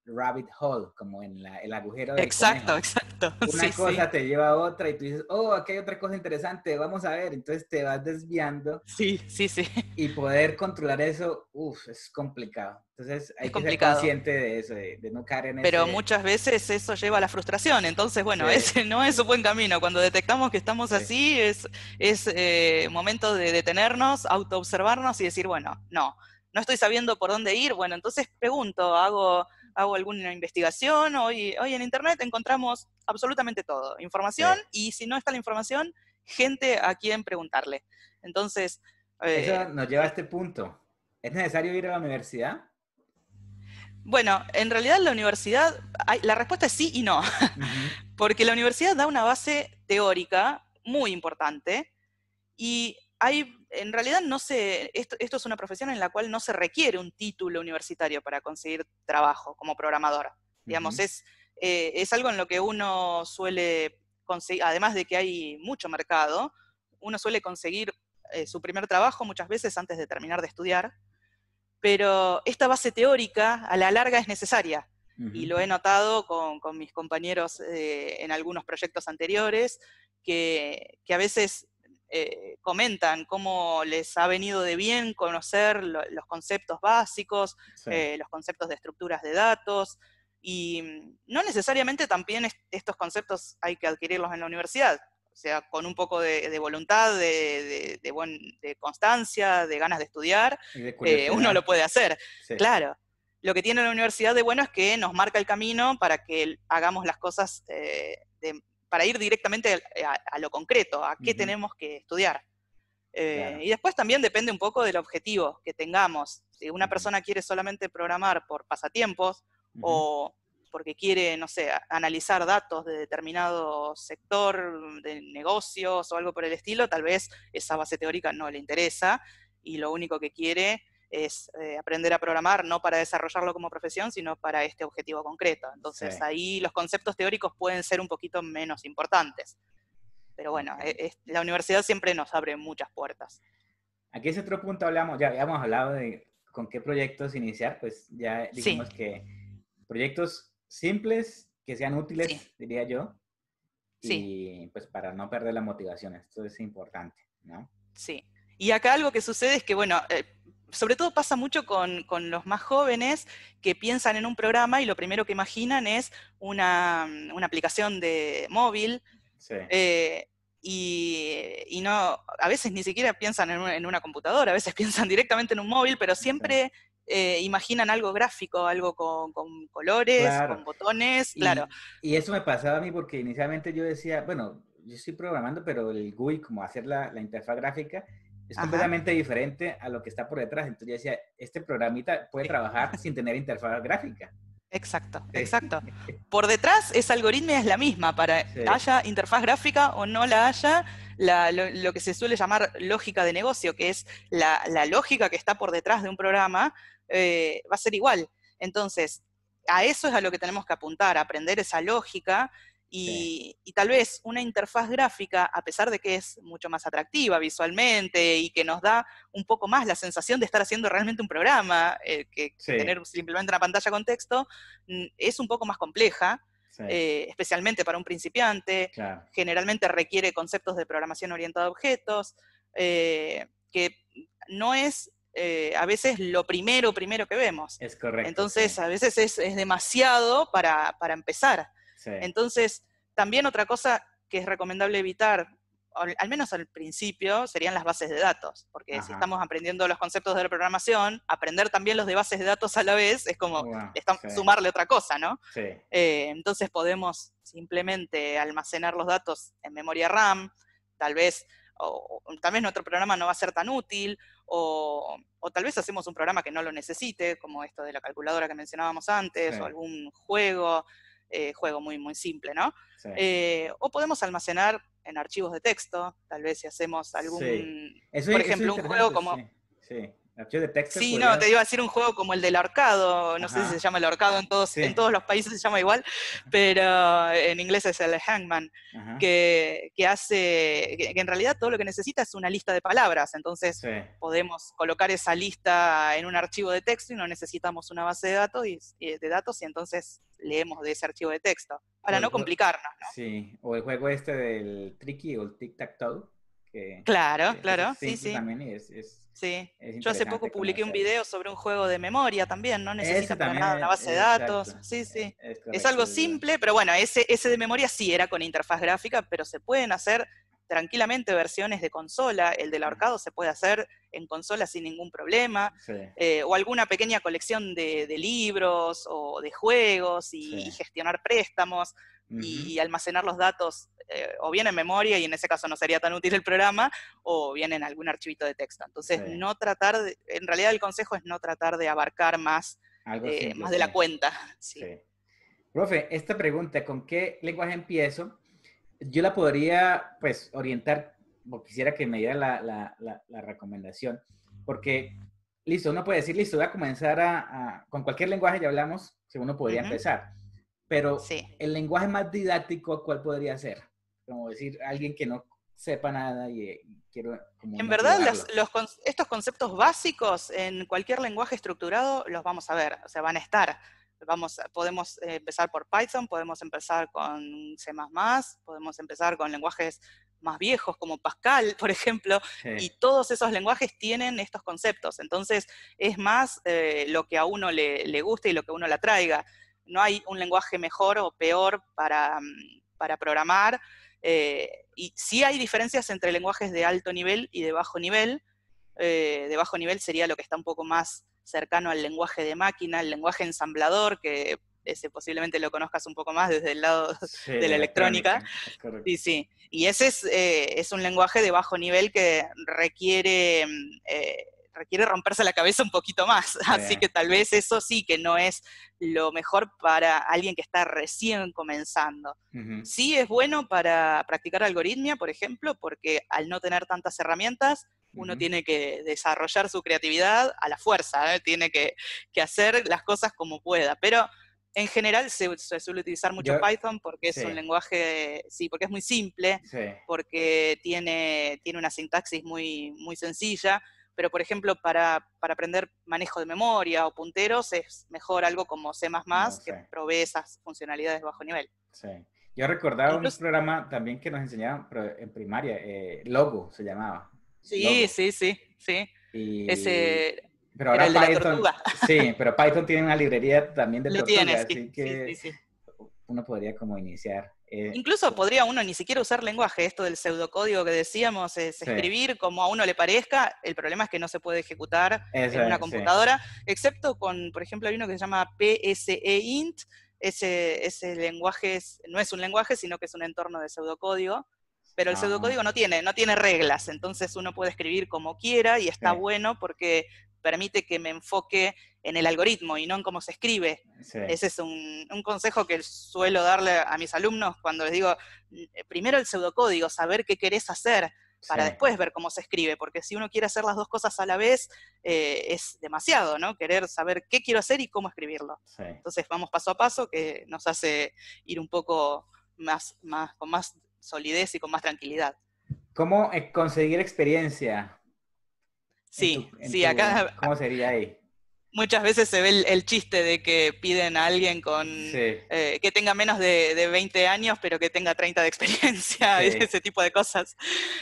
rabbit hole, como en el agujero del Exacto, exacto. (laughs) Una cosa te lleva a otra y tú dices, oh, aquí hay otra cosa interesante, vamos a ver. Entonces te vas desviando. Sí, sí, sí. Y poder controlar eso, uff, es complicado. Entonces hay que complicado. ser consciente de eso, de, no caer en Pero muchas veces eso lleva a la frustración. Entonces, bueno, ese no es un buen camino. Cuando detectamos que estamos así, es, es eh, momento de detenernos, autoobservarnos y decir, bueno, no no estoy sabiendo por dónde ir, bueno, entonces pregunto, hago, hago alguna investigación, hoy, hoy en Internet encontramos absolutamente todo, información y si no está la información, gente a quien preguntarle. Entonces... Eh, Eso nos lleva a este punto. ¿Es necesario ir a la universidad? Bueno, en realidad la universidad, la respuesta es sí y no, (laughs) porque la universidad da una base teórica muy importante y hay, en realidad no se, esto, es una profesión en la cual no se requiere un título universitario para conseguir trabajo como programador. Digamos, es, eh, es algo en lo que uno suele conseguir, además de que hay mucho mercado, uno suele conseguir eh, su primer trabajo muchas veces antes de terminar de estudiar, pero esta base teórica a la larga es necesaria. Y lo he notado con, mis compañeros eh, en algunos proyectos anteriores, que, que a veces eh, comentan cómo les ha venido de bien conocer los conceptos básicos, eh, los conceptos de estructuras de datos, y mm, no necesariamente también estos conceptos hay que adquirirlos en la universidad, o sea, con un poco de, voluntad, de, constancia, de ganas de estudiar, eh, uno lo puede hacer, claro. Lo que tiene la universidad de bueno es que nos marca el camino para que hagamos las cosas de, para ir directamente eh, a, lo concreto, a qué tenemos que estudiar. Eh, y después también depende un poco del objetivo que tengamos. Si una persona quiere solamente programar por pasatiempos o porque quiere, no sé, analizar datos de determinado sector, de negocios o algo por el estilo, tal vez esa base teórica no le interesa y lo único que quiere es eh, aprender a programar, no para desarrollarlo como profesión, sino para este objetivo concreto. Entonces ahí los conceptos teóricos pueden ser un poquito menos importantes. Pero bueno, e, la universidad siempre nos abre muchas puertas. Aquí es otro punto hablamos, ya habíamos hablado de con qué proyectos iniciar, pues ya dijimos que proyectos simples, que sean útiles, diría yo, y pues para no perder la motivación, esto es importante, ¿no? Sí. Y acá algo que sucede es que, bueno, eh, sobre todo pasa mucho con, con, los más jóvenes que piensan en un programa y lo primero que imaginan es una, mm, una aplicación de móvil. Eh, y, no, a veces ni siquiera piensan en una, computadora, a veces (laughs) piensan directamente en un móvil, pero siempre eh, imaginan algo gráfico, algo con, colores, con botones, y, claro. Y eso me pasaba a mí porque inicialmente yo decía, bueno, yo estoy programando, pero el GUI, como hacer la, la interfaz gráfica, es completamente diferente a lo que está por detrás. Entonces yo decía, este programita puede trabajar (laughs) sin tener interfaz gráfica. Exacto, exacto. (laughs) Por detrás esa algoritmo es la misma, para que haya interfaz gráfica o no la haya, lo, que se suele llamar lógica de negocio, que es la, lógica que está por detrás de un programa, eh, va a ser igual. Entonces, a eso es a lo que tenemos que apuntar, aprender esa lógica y, tal vez una interfaz gráfica, a pesar de que es mucho más atractiva visualmente y que nos da un poco más la sensación de estar haciendo realmente un programa, eh, que tener simplemente una pantalla con texto, mm, es un poco más compleja. Eh, especialmente para un principiante, generalmente requiere conceptos de programación orientada a objetos, eh, que no es a veces lo primero, primero que vemos. Es Entonces, a veces es, demasiado para, para, empezar. Entonces, también otra cosa que es recomendable evitar, al menos al principio, serían las bases de datos, porque si estamos aprendiendo los conceptos de la programación, aprender también los de bases de datos a la vez es como sumarle otra cosa, ¿no? Eh, entonces podemos simplemente almacenar los datos en memoria RAM, tal vez, o, tal vez nuestro programa no va a ser tan útil, o, tal vez hacemos un programa que no lo necesite, como esto de la calculadora que mencionábamos antes, o algún juego, eh, juego muy, muy simple, ¿no? Eh, o podemos almacenar en archivos de texto, tal vez si hacemos algún, por ejemplo, un juego como... Sí. Archivo de Sí, no, te iba a decir un juego como el del arcado, no sé si se llama el arcado en todos, en todos los países se llama igual, pero en inglés es el hangman, que, hace, que, en realidad todo lo que necesita es una lista de palabras, entonces podemos colocar esa lista en un archivo de texto y no necesitamos una base de datos y, de datos y entonces leemos de ese archivo de texto, para no complicarnos. ¿no? Sí, o el juego este del tricky o el tic-tac-toe claro, claro, sí, sí. sí. Yo hace poco publiqué un video sobre un juego de memoria también, no necesita nada una base de datos. Sí, sí. Es, algo simple, pero bueno, ese, ese de memoria sí era con interfaz gráfica, pero se pueden hacer tranquilamente versiones de consola, el del ahorcado se puede hacer en consola sin ningún problema, eh, o alguna pequeña colección de, libros o de juegos y, gestionar préstamos y almacenar los datos eh, o bien en memoria, y en ese caso no sería tan útil el programa, o bien en algún archivito de texto. Entonces, no tratar, en realidad el consejo es no tratar de abarcar más, eh, más de la cuenta. (laughs) Profe, esta pregunta, ¿con qué lenguaje empiezo? yo la podría, pues, orientar, o quisiera que me diera la, recomendación, porque, listo, uno puede decir, listo, voy a comenzar a, con cualquier lenguaje ya hablamos, si uno podría empezar, pero el lenguaje más didáctico, ¿cuál podría ser? Como decir, alguien que no sepa nada y, eh, quiero... en verdad, estos conceptos básicos en cualquier lenguaje estructurado los vamos a ver, o sea, van a estar podemos empezar por Python, podemos empezar con C++, podemos empezar con lenguajes más viejos como Pascal, (laughs) por ejemplo, y todos esos lenguajes tienen estos conceptos. Entonces, es más eh, lo que a uno le, guste y lo que a uno le traiga. No hay un lenguaje mejor o peor para, mm, programar. Eh, y sí hay diferencias entre lenguajes de alto nivel y de bajo nivel. Eh, de bajo nivel sería lo que está un poco más cercano al lenguaje de máquina, al lenguaje ensamblador, que ese posiblemente lo conozcas un poco más desde el lado de la electrónica. Sí, Y ese es, eh, es, un lenguaje de bajo nivel que requiere mm, eh, requiere romperse la cabeza un poquito más. (laughs) Así que tal vez eso sí que no es lo mejor para alguien que está recién comenzando. Sí es bueno para practicar algoritmia, por ejemplo, porque al no tener tantas herramientas, uno tiene que desarrollar su creatividad a la fuerza, ¿eh? tiene que, hacer las cosas como pueda. Pero en general se, suele utilizar mucho Python porque es un lenguaje, sí, porque es muy simple, porque tiene, tiene una sintaxis muy, muy sencilla pero por ejemplo para, aprender manejo de memoria o punteros es mejor algo como C++ que provee esas funcionalidades de bajo nivel. Sí. Yo recordaba un programa también que nos enseñaban en primaria, eh, Logo se llamaba. Sí, sí, sí, sí. Ese, pero ahora Python, tiene una librería también de Logo, así que uno podría como iniciar. Eh, Incluso podría uno ni siquiera usar lenguaje, esto del pseudocódigo que decíamos, es escribir como a uno le parezca, el problema es que no se puede ejecutar en una computadora, excepto con, por ejemplo, hay uno que se llama PSEINT, ese, lenguaje no es un lenguaje, sino que es un entorno de pseudocódigo, pero el ah. pseudocódigo no tiene, no tiene reglas, entonces uno puede escribir como quiera y está bueno porque permite que me enfoque en el algoritmo y no en cómo se escribe. Ese es un, consejo que suelo darle a mis alumnos cuando les digo, eh, primero el pseudocódigo, saber qué querés hacer para después ver cómo se escribe, porque si uno quiere hacer las dos cosas a la vez, eh, es demasiado, ¿no? Querer saber qué quiero hacer y cómo escribirlo. Entonces vamos paso a paso, que nos hace ir un poco más, más, con más solidez y con más tranquilidad. ¿Cómo conseguir experiencia? Sí, sí, acá... ¿Cómo sería ahí? muchas veces se ve el, chiste de que piden a alguien con eh, que tenga menos de, 20 años, pero que tenga 30 de experiencia, (laughs) ese tipo de cosas.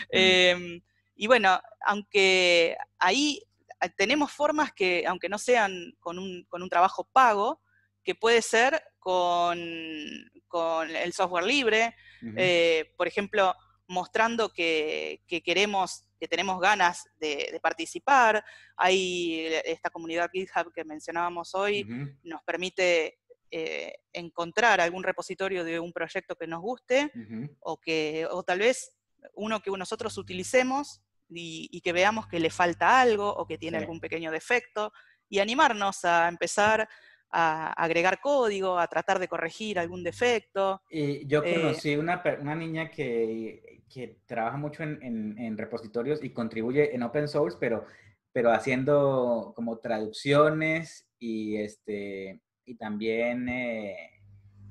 Mm. Em, y bueno, aunque ahí ah, tenemos formas que, aunque no sean con un, con un trabajo pago, que puede ser con, el software libre. Eh, por ejemplo, mostrando que, queremos, que tenemos ganas de, participar. Hay eh, esta comunidad GitHub que mencionábamos hoy, nos permite eh, encontrar algún repositorio de un proyecto que nos guste o, que, o tal vez uno que nosotros utilicemos y, que veamos que le falta algo o que tiene algún pequeño defecto y animarnos a empezar a agregar código, a tratar de corregir algún defecto. Y yo eh, conocí una, una, niña que, trabaja mucho en, repositorios y contribuye en open source, pero, pero haciendo como traducciones y, este, y también eh,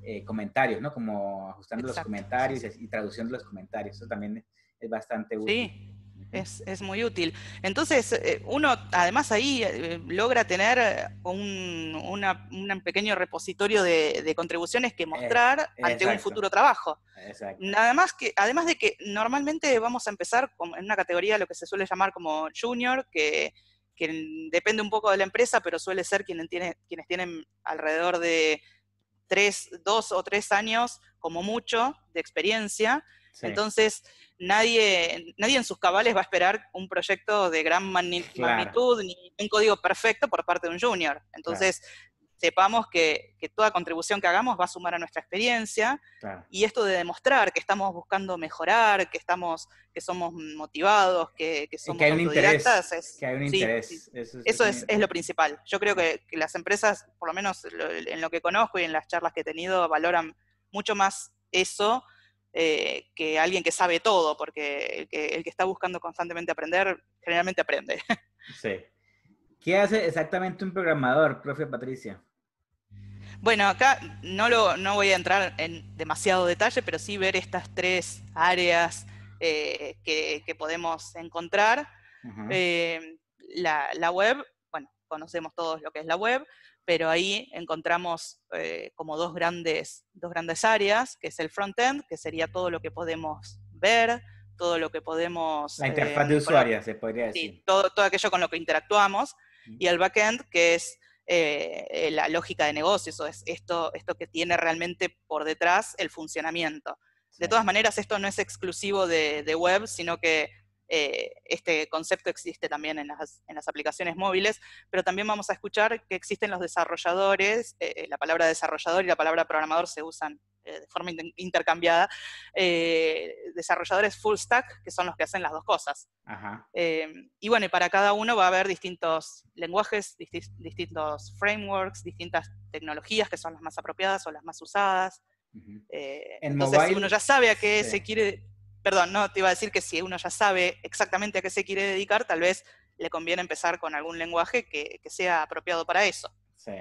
eh, comentarios, ¿no? Como ajustando los comentarios y traducción los comentarios. Eso también es bastante útil. Es, es, muy útil. Entonces, eh, uno además ahí eh, logra tener eh, un, pequeño repositorio de, contribuciones que mostrar ante un futuro trabajo. Nada que, además de que normalmente vamos a empezar en una categoría lo que se suele llamar como junior, que, depende un poco de la empresa, pero suele ser tiene, quienes tienen alrededor de tres, dos o tres años como mucho de experiencia entonces, nadie, nadie en sus cabales va a esperar un proyecto de gran magnitud ni un código perfecto por parte de un junior. Entonces, sepamos que, toda contribución que hagamos va a sumar a nuestra experiencia y esto de demostrar que estamos buscando mejorar, que, estamos, que somos motivados, que, que somos que hay que hay un interés. eso, es, lo principal. Yo creo que las empresas, por lo menos en lo que conozco y en las charlas que he tenido, valoran mucho más eso eh, que alguien que sabe todo, porque el que, está buscando constantemente aprender, generalmente aprende. (laughs) Sí. ¿Qué hace exactamente un programador, profe Patricia? Bueno, acá no, lo, no voy a entrar en demasiado detalle, pero sí ver estas tres áreas eh, que, podemos encontrar. Eh, la, la web, bueno, conocemos todos lo que es la web, pero ahí encontramos eh, como dos grandes, dos grandes áreas, que es el front-end, que sería todo lo que podemos ver, todo lo que podemos... La eh, interfaz de usuario, se podría decir. Sí, todo, todo, aquello con lo que interactuamos, y el back-end, que es eh, la lógica de negocios, o es esto, esto que tiene realmente por detrás el funcionamiento. De todas maneras, esto no es exclusivo de, de web, sino que eh, este concepto existe también en las, aplicaciones móviles, pero también vamos a escuchar que existen los desarrolladores, eh, la palabra desarrollador y la palabra programador se usan eh, de forma intercambiada, desarrolladores full stack, que son los que hacen las dos cosas. y bueno, para cada uno va a haber distintos lenguajes, distintos frameworks, distintas tecnologías que son las más apropiadas o las más usadas. entonces uno ya sabe a qué se quiere perdón, no, te iba a decir que si uno ya sabe exactamente a qué se quiere dedicar, tal vez le conviene empezar con algún lenguaje que, sea apropiado para eso. Sí.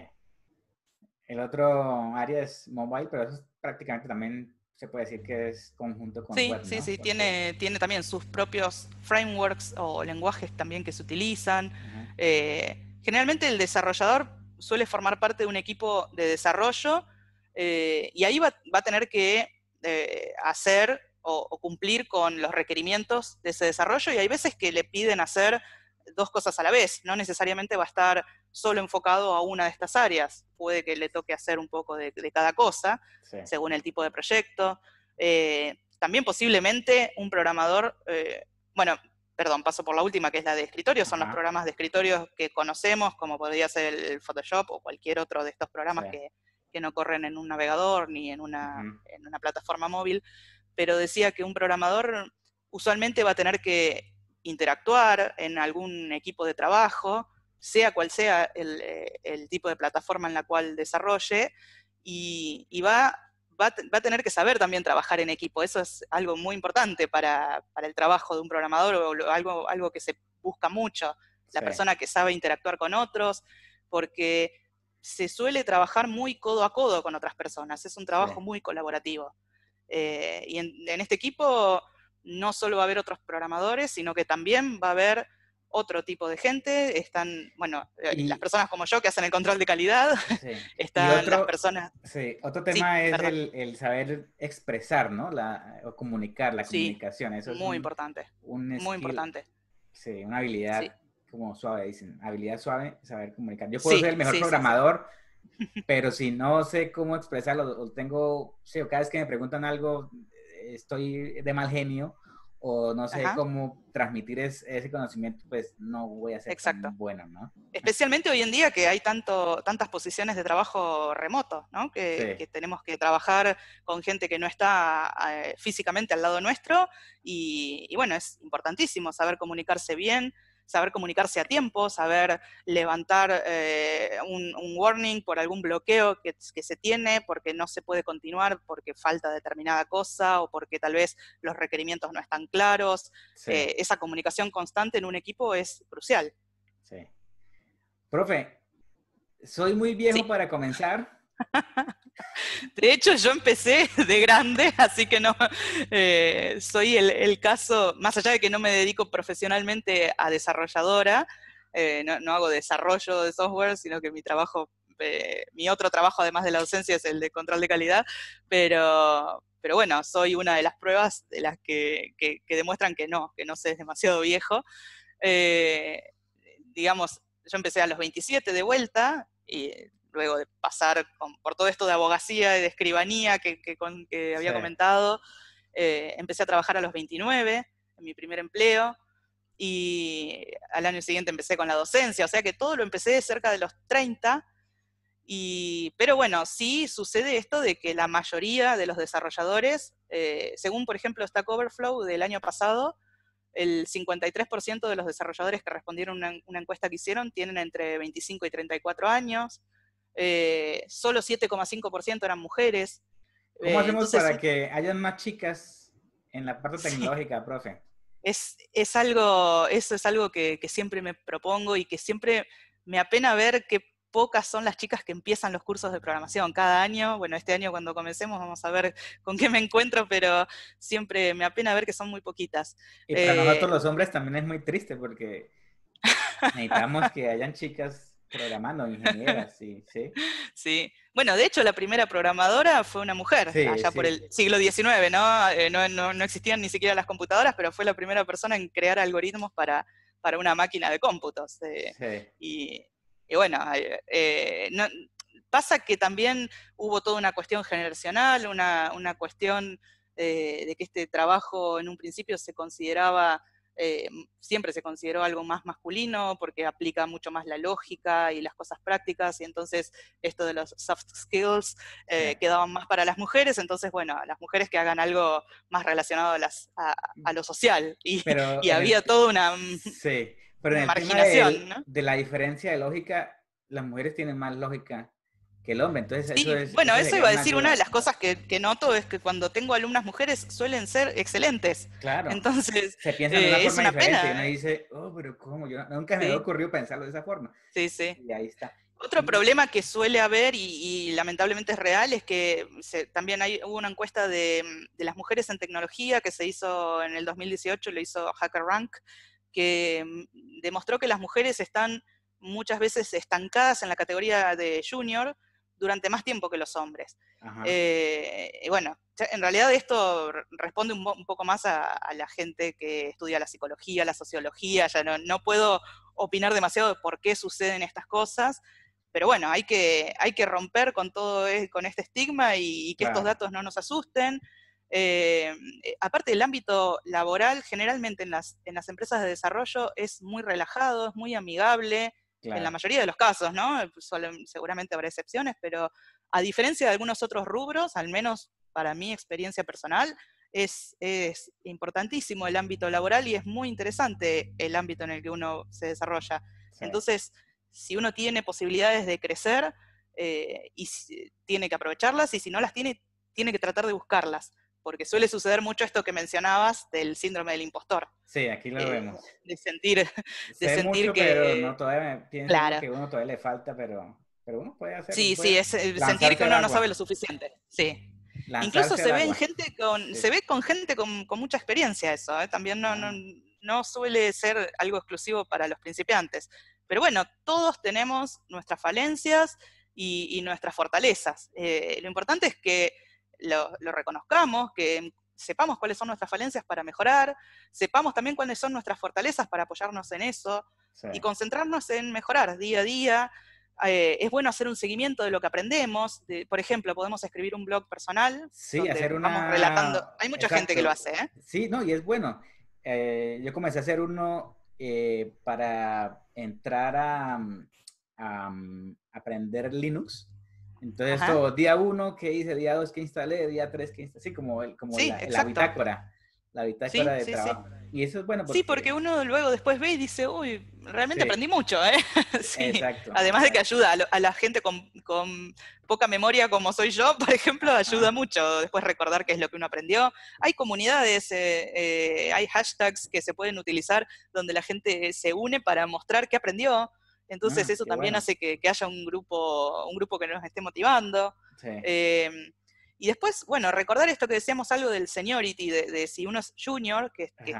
El otro área es mobile, pero eso prácticamente también se puede decir que es conjunto con sí, web, Sí, sí, tiene, tiene también sus propios frameworks o lenguajes también que se utilizan. Eh, generalmente el desarrollador suele formar parte de un equipo de desarrollo eh, y ahí va, a tener que eh, hacer o, cumplir con los requerimientos de ese desarrollo y hay veces que le piden hacer dos cosas a la vez, no necesariamente va a estar solo enfocado a una de estas áreas, puede que le toque hacer un poco de, cada cosa, según el tipo de proyecto. Eh, también posiblemente un programador, eh, bueno, perdón, paso por la última, que es la de escritorio, son los programas de escritorio que conocemos, como podría ser el Photoshop o cualquier otro de estos programas que, no corren en un navegador ni en en una plataforma móvil pero decía que un programador usualmente va a tener que interactuar en algún equipo de trabajo, sea cual sea el, eh, tipo de plataforma en la cual desarrolle, y, va, a tener que saber también trabajar en equipo. Eso es algo muy importante para, el trabajo de un programador algo, que se busca mucho, la persona que sabe interactuar con otros, porque se suele trabajar muy codo a codo con otras personas, es un trabajo muy colaborativo. Eh, y en, este equipo no solo va a haber otros programadores, sino que también va a haber otro tipo de gente. Están, bueno, eh, las personas como yo que hacen el control de calidad. (laughs) Están las personas. Sí, otro tema es el, saber expresar, ¿no? La, o comunicar, la comunicación. Eso es muy importante. muy importante. Sí, una habilidad como suave, dicen. Habilidad suave, saber comunicar. Yo puedo ser el mejor programador pero si no sé cómo expresarlo, o tengo, sé, cada vez que me preguntan algo, estoy de mal genio, o no sé cómo transmitir ese conocimiento, pues no voy a ser tan bueno, ¿no? Especialmente hoy en día que hay tantas posiciones de trabajo remoto, ¿no? Que, tenemos que trabajar con gente que no está eh, físicamente al lado nuestro, y bueno, es importantísimo saber comunicarse bien, saber comunicarse a tiempo, saber levantar eh, un, warning por algún bloqueo que, se tiene, porque no se puede continuar, porque falta determinada cosa o porque tal vez los requerimientos no están claros. Eh, esa comunicación constante en un equipo es crucial. Sí. Profe, soy muy viejo para comenzar. (laughs) De hecho, yo empecé (laughs) de grande, así que no eh, soy el, caso, más allá de que no me dedico profesionalmente a desarrolladora, eh, no, hago desarrollo de software, sino que mi trabajo, eh, mi otro trabajo además de la docencia es el de control de calidad, pero, pero bueno, soy una de las pruebas de las que, que demuestran que no, que no sé, es demasiado viejo. digamos, yo empecé a los 27 de vuelta, y luego de pasar por todo esto de abogacía y de escribanía que, había comentado, eh, empecé a trabajar a los 29, en mi primer empleo, y al año siguiente empecé con la docencia, o sea que todo lo empecé cerca de los 30, pero bueno, sí sucede esto de que la mayoría de los desarrolladores, eh, según por ejemplo Stack Overflow del año pasado, el 53% de los desarrolladores que respondieron a una encuesta que hicieron tienen entre 25 y 34 años, eh, solo 7,5% eran mujeres. ¿Cómo eh, hacemos para que hayan más chicas en la parte tecnológica, profe? Es, es, algo, eso es algo que, siempre me propongo y que siempre me apena ver que pocas son las chicas que empiezan los cursos de programación cada año. Bueno, este año cuando comencemos vamos a ver con qué me encuentro, pero siempre me apena ver que son muy poquitas. Y para eh, nosotros los hombres también es muy triste porque necesitamos que hayan chicas programando ingenieras, sí, sí. (laughs) Sí. Bueno, de hecho, la primera programadora fue una mujer, allá por el siglo XIX, eh, ¿no? no, existían ni siquiera las computadoras, pero fue la primera persona en crear algoritmos para, para una máquina de cómputos. Eh. y, bueno, eh, pasa que también hubo toda una cuestión generacional, una, una cuestión de que este trabajo en un principio se consideraba eh, siempre se consideró algo más masculino porque aplica mucho más la lógica y las cosas prácticas y entonces esto de los soft skills eh, quedaban más para las mujeres, entonces bueno, las mujeres que hagan algo más relacionado a, las, a, lo social y, había toda una mm, marginación. de la diferencia de lógica, las mujeres tienen más lógica que el hombre. Entonces, bueno, eso, iba a decir, una de las cosas que, noto es que cuando tengo alumnas mujeres suelen ser excelentes. Claro. Entonces, se piensa de una eh, forma es una diferente. Y ¿eh? dice, oh, pero ¿cómo? Yo nunca me había ocurrido pensarlo de esa forma. Sí, sí. Y ahí está. Otro problema que suele haber y, lamentablemente es real es que también hay, hubo una encuesta de, las mujeres en tecnología que se hizo en el 2018, lo hizo Hacker Rank, que mm, demostró que las mujeres están muchas veces estancadas en la categoría de junior, durante más tiempo que los hombres. Eh, y bueno, en realidad esto responde un, poco más a, la gente que estudia la psicología, la sociología, ya no, puedo opinar demasiado de por qué suceden estas cosas, pero bueno, hay que, hay que romper con todo e, con este estigma y, que estos datos no nos asusten. Eh, eh, aparte del ámbito laboral, generalmente en las, en las empresas de desarrollo es muy relajado, es muy amigable, en la mayoría de los casos, ¿no? Eh, pues, seguramente habrá excepciones, pero a diferencia de algunos otros rubros, al menos para mi experiencia personal, es, importantísimo el ámbito laboral y es muy interesante el ámbito en el que uno se desarrolla. Entonces, si uno tiene posibilidades de crecer, eh, tiene que aprovecharlas, y si no las tiene, tiene que tratar de buscarlas porque suele suceder mucho esto que mencionabas del síndrome del impostor. Sí, aquí lo eh, vemos. De sentir, que... claro. que uno todavía le falta, pero, uno puede hacer... Sí, sí, es eh, sentir que uno no sabe lo suficiente, sí. Incluso se ve, en gente con, se ve con gente con, mucha experiencia eso, ¿eh? también no, suele ser algo exclusivo para los principiantes. Pero bueno, todos tenemos nuestras falencias y, nuestras fortalezas. lo importante es que lo, reconozcamos, que sepamos cuáles son nuestras falencias para mejorar, sepamos también cuáles son nuestras fortalezas para apoyarnos en eso y concentrarnos en mejorar día a día. Eh, es bueno hacer un seguimiento de lo que aprendemos. por ejemplo, podemos escribir un blog personal. Sí, hacer una... relatando. Hay mucha gente que lo hace. ¿eh? Sí, no, y es bueno. Eh, yo comencé a hacer uno eh, para entrar a mm, aprender Linux entonces, esto, día uno que hice, día dos que instalé, día tres ¿qué instalé, Sí, como, el, como la, bitácora, la bitácora de trabajo. Y eso es bueno. Porque... Sí, porque uno luego después ve y dice, uy, realmente aprendí mucho, ¿eh? (laughs) sí. Exacto. Además de que ayuda a, la gente con, poca memoria como soy yo, (laughs) por ejemplo, ayuda mucho después recordar qué es lo que uno aprendió. Hay comunidades, eh, eh, hay hashtags que se pueden utilizar donde la gente se une para mostrar qué aprendió. Ah, entonces eso también hace que, haya un grupo, un grupo que nos esté motivando. Em, y después, bueno, recordar esto que decíamos algo del seniority, de, si uno es junior, que, que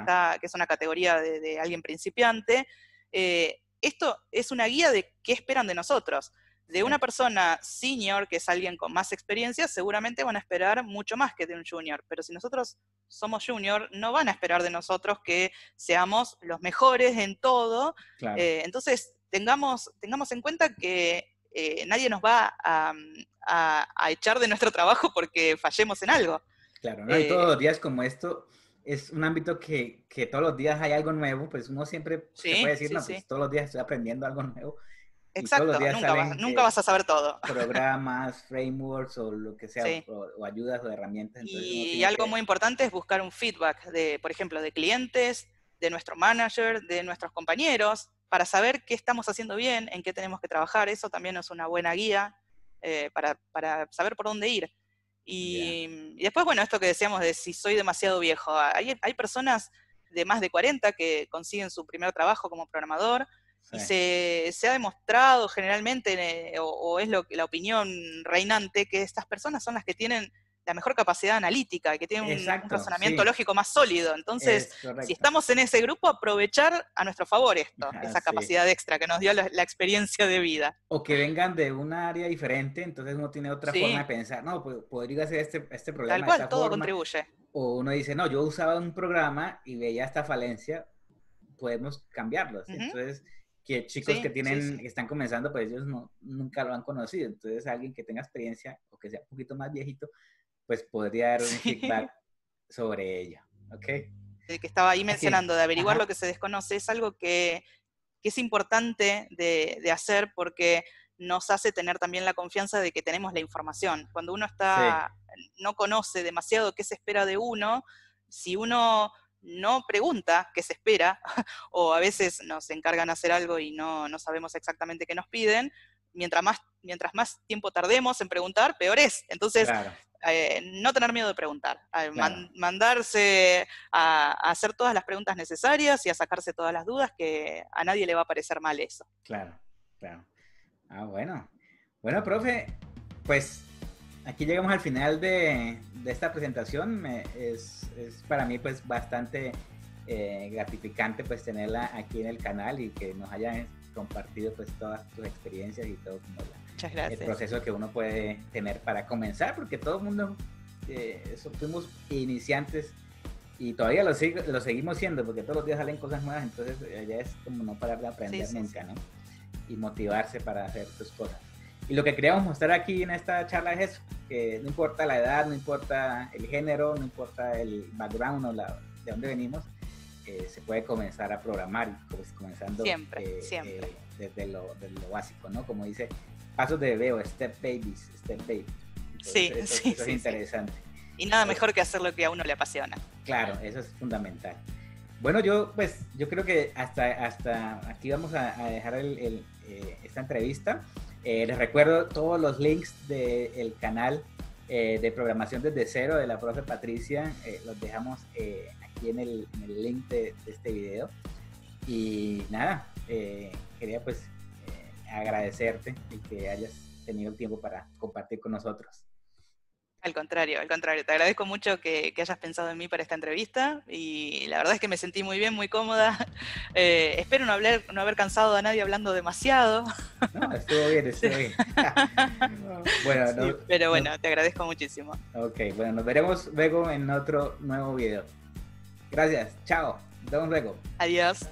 es una categoría de, alguien principiante, eh, esto es una guía de qué esperan de nosotros. De una persona senior, que es alguien con más experiencia, seguramente van a esperar mucho más que de un junior. Pero si nosotros somos junior, no van a esperar de nosotros que seamos los mejores en todo. Eh, entonces, tengamos, tengamos en cuenta que eh, nadie nos va mm, a, a, echar de nuestro trabajo porque fallemos en algo. Claro, ¿no? hay todos eh, los días como esto es un ámbito que, que todos los días hay algo nuevo, pues uno siempre se puede decir, no, pues todos los días estoy aprendiendo algo nuevo. Exacto, nunca, eh, vas, a saber todo. Programas, (laughs) frameworks o lo que sea, o, ayudas o herramientas. Y, algo muy importante es buscar un feedback, de, por ejemplo, de clientes, de nuestro manager, de nuestros compañeros, para saber qué estamos haciendo bien, en qué tenemos que trabajar, eso también es una buena guía eh, para, saber por dónde ir. Y, después, bueno, esto que decíamos de si soy demasiado viejo, hay, hay personas de más de 40 que consiguen su primer trabajo como programador y se, ha demostrado generalmente, eh, o, es lo, la opinión reinante, que estas personas son las que tienen la mejor capacidad analítica, que tiene un, razonamiento lógico más sólido. Entonces, si estamos en ese grupo, aprovechar a nuestro favor esto, ah, esa capacidad extra que nos dio la, experiencia de vida. O que vengan de un área diferente, entonces uno tiene otra forma de pensar, no, pues, podría hacer este, este problema. Tal cual, todo contribuye. O uno dice, no, yo usaba un programa y veía esta falencia, podemos cambiarlo. Entonces, que chicos que tienen, que están comenzando, pues ellos no, nunca lo han conocido. Entonces, alguien que tenga experiencia o que sea un poquito más viejito, pues podría dar un sobre ella, ¿Ok? Que estaba ahí mencionando, de averiguar lo que se desconoce, es algo que, es importante de, hacer porque nos hace tener también la confianza de que tenemos la información. Cuando uno está, no conoce demasiado qué se espera de uno, si uno no pregunta qué se espera, (laughs) o a veces nos encargan hacer algo y no, no sabemos exactamente qué nos piden, mientras más, mientras más tiempo tardemos en preguntar, peor es. Entonces, eh, no tener miedo de preguntar, mandarse a, hacer todas las preguntas necesarias y a sacarse todas las dudas, que a nadie le va a parecer mal eso. Claro, claro. Ah, bueno. Bueno, profe, pues aquí llegamos al final de, de esta presentación. es, es para mí pues bastante eh, gratificante pues tenerla aquí en el canal y que nos haya compartido pues todas tus experiencias y todo el proceso que uno puede tener para comenzar, porque todo el mundo eh, fuimos iniciantes y todavía lo, lo seguimos siendo, porque todos los días salen cosas nuevas, entonces eh, ya es como no parar de aprender nunca, ¿no? Y motivarse para hacer tus cosas. Y lo que queríamos mostrar aquí en esta charla es eso, que no importa la edad, no importa el género, no importa el background o la, de dónde venimos, se puede comenzar a programar, pues comenzando siempre, eh, siempre. Eh, desde, lo, básico, ¿no? Como dice, pasos de bebé o step babies, step baby. sí, sí, es interesante. Y nada eh, mejor que hacer lo que a uno le apasiona. Claro, eso es fundamental. Bueno, yo pues yo creo que hasta, hasta aquí vamos a, dejar esta entrevista. les recuerdo todos los links del canal de programación desde cero de la profe Patricia, los dejamos aquí en el, en el link de, este video. Y nada, eh, quería pues eh, agradecerte y que hayas tenido el tiempo para compartir con nosotros. Al contrario, al contrario, te agradezco mucho que, hayas pensado en mí para esta entrevista y la verdad es que me sentí muy bien, muy cómoda. (laughs) Eh, espero no, hablar, no haber cansado a nadie hablando demasiado. No, estuvo bien, estuvo bien. (laughs) bueno, pero bueno, te agradezco muchísimo. Ok, bueno, nos veremos luego en otro nuevo video. Gracias, chao. Don luego Adiós.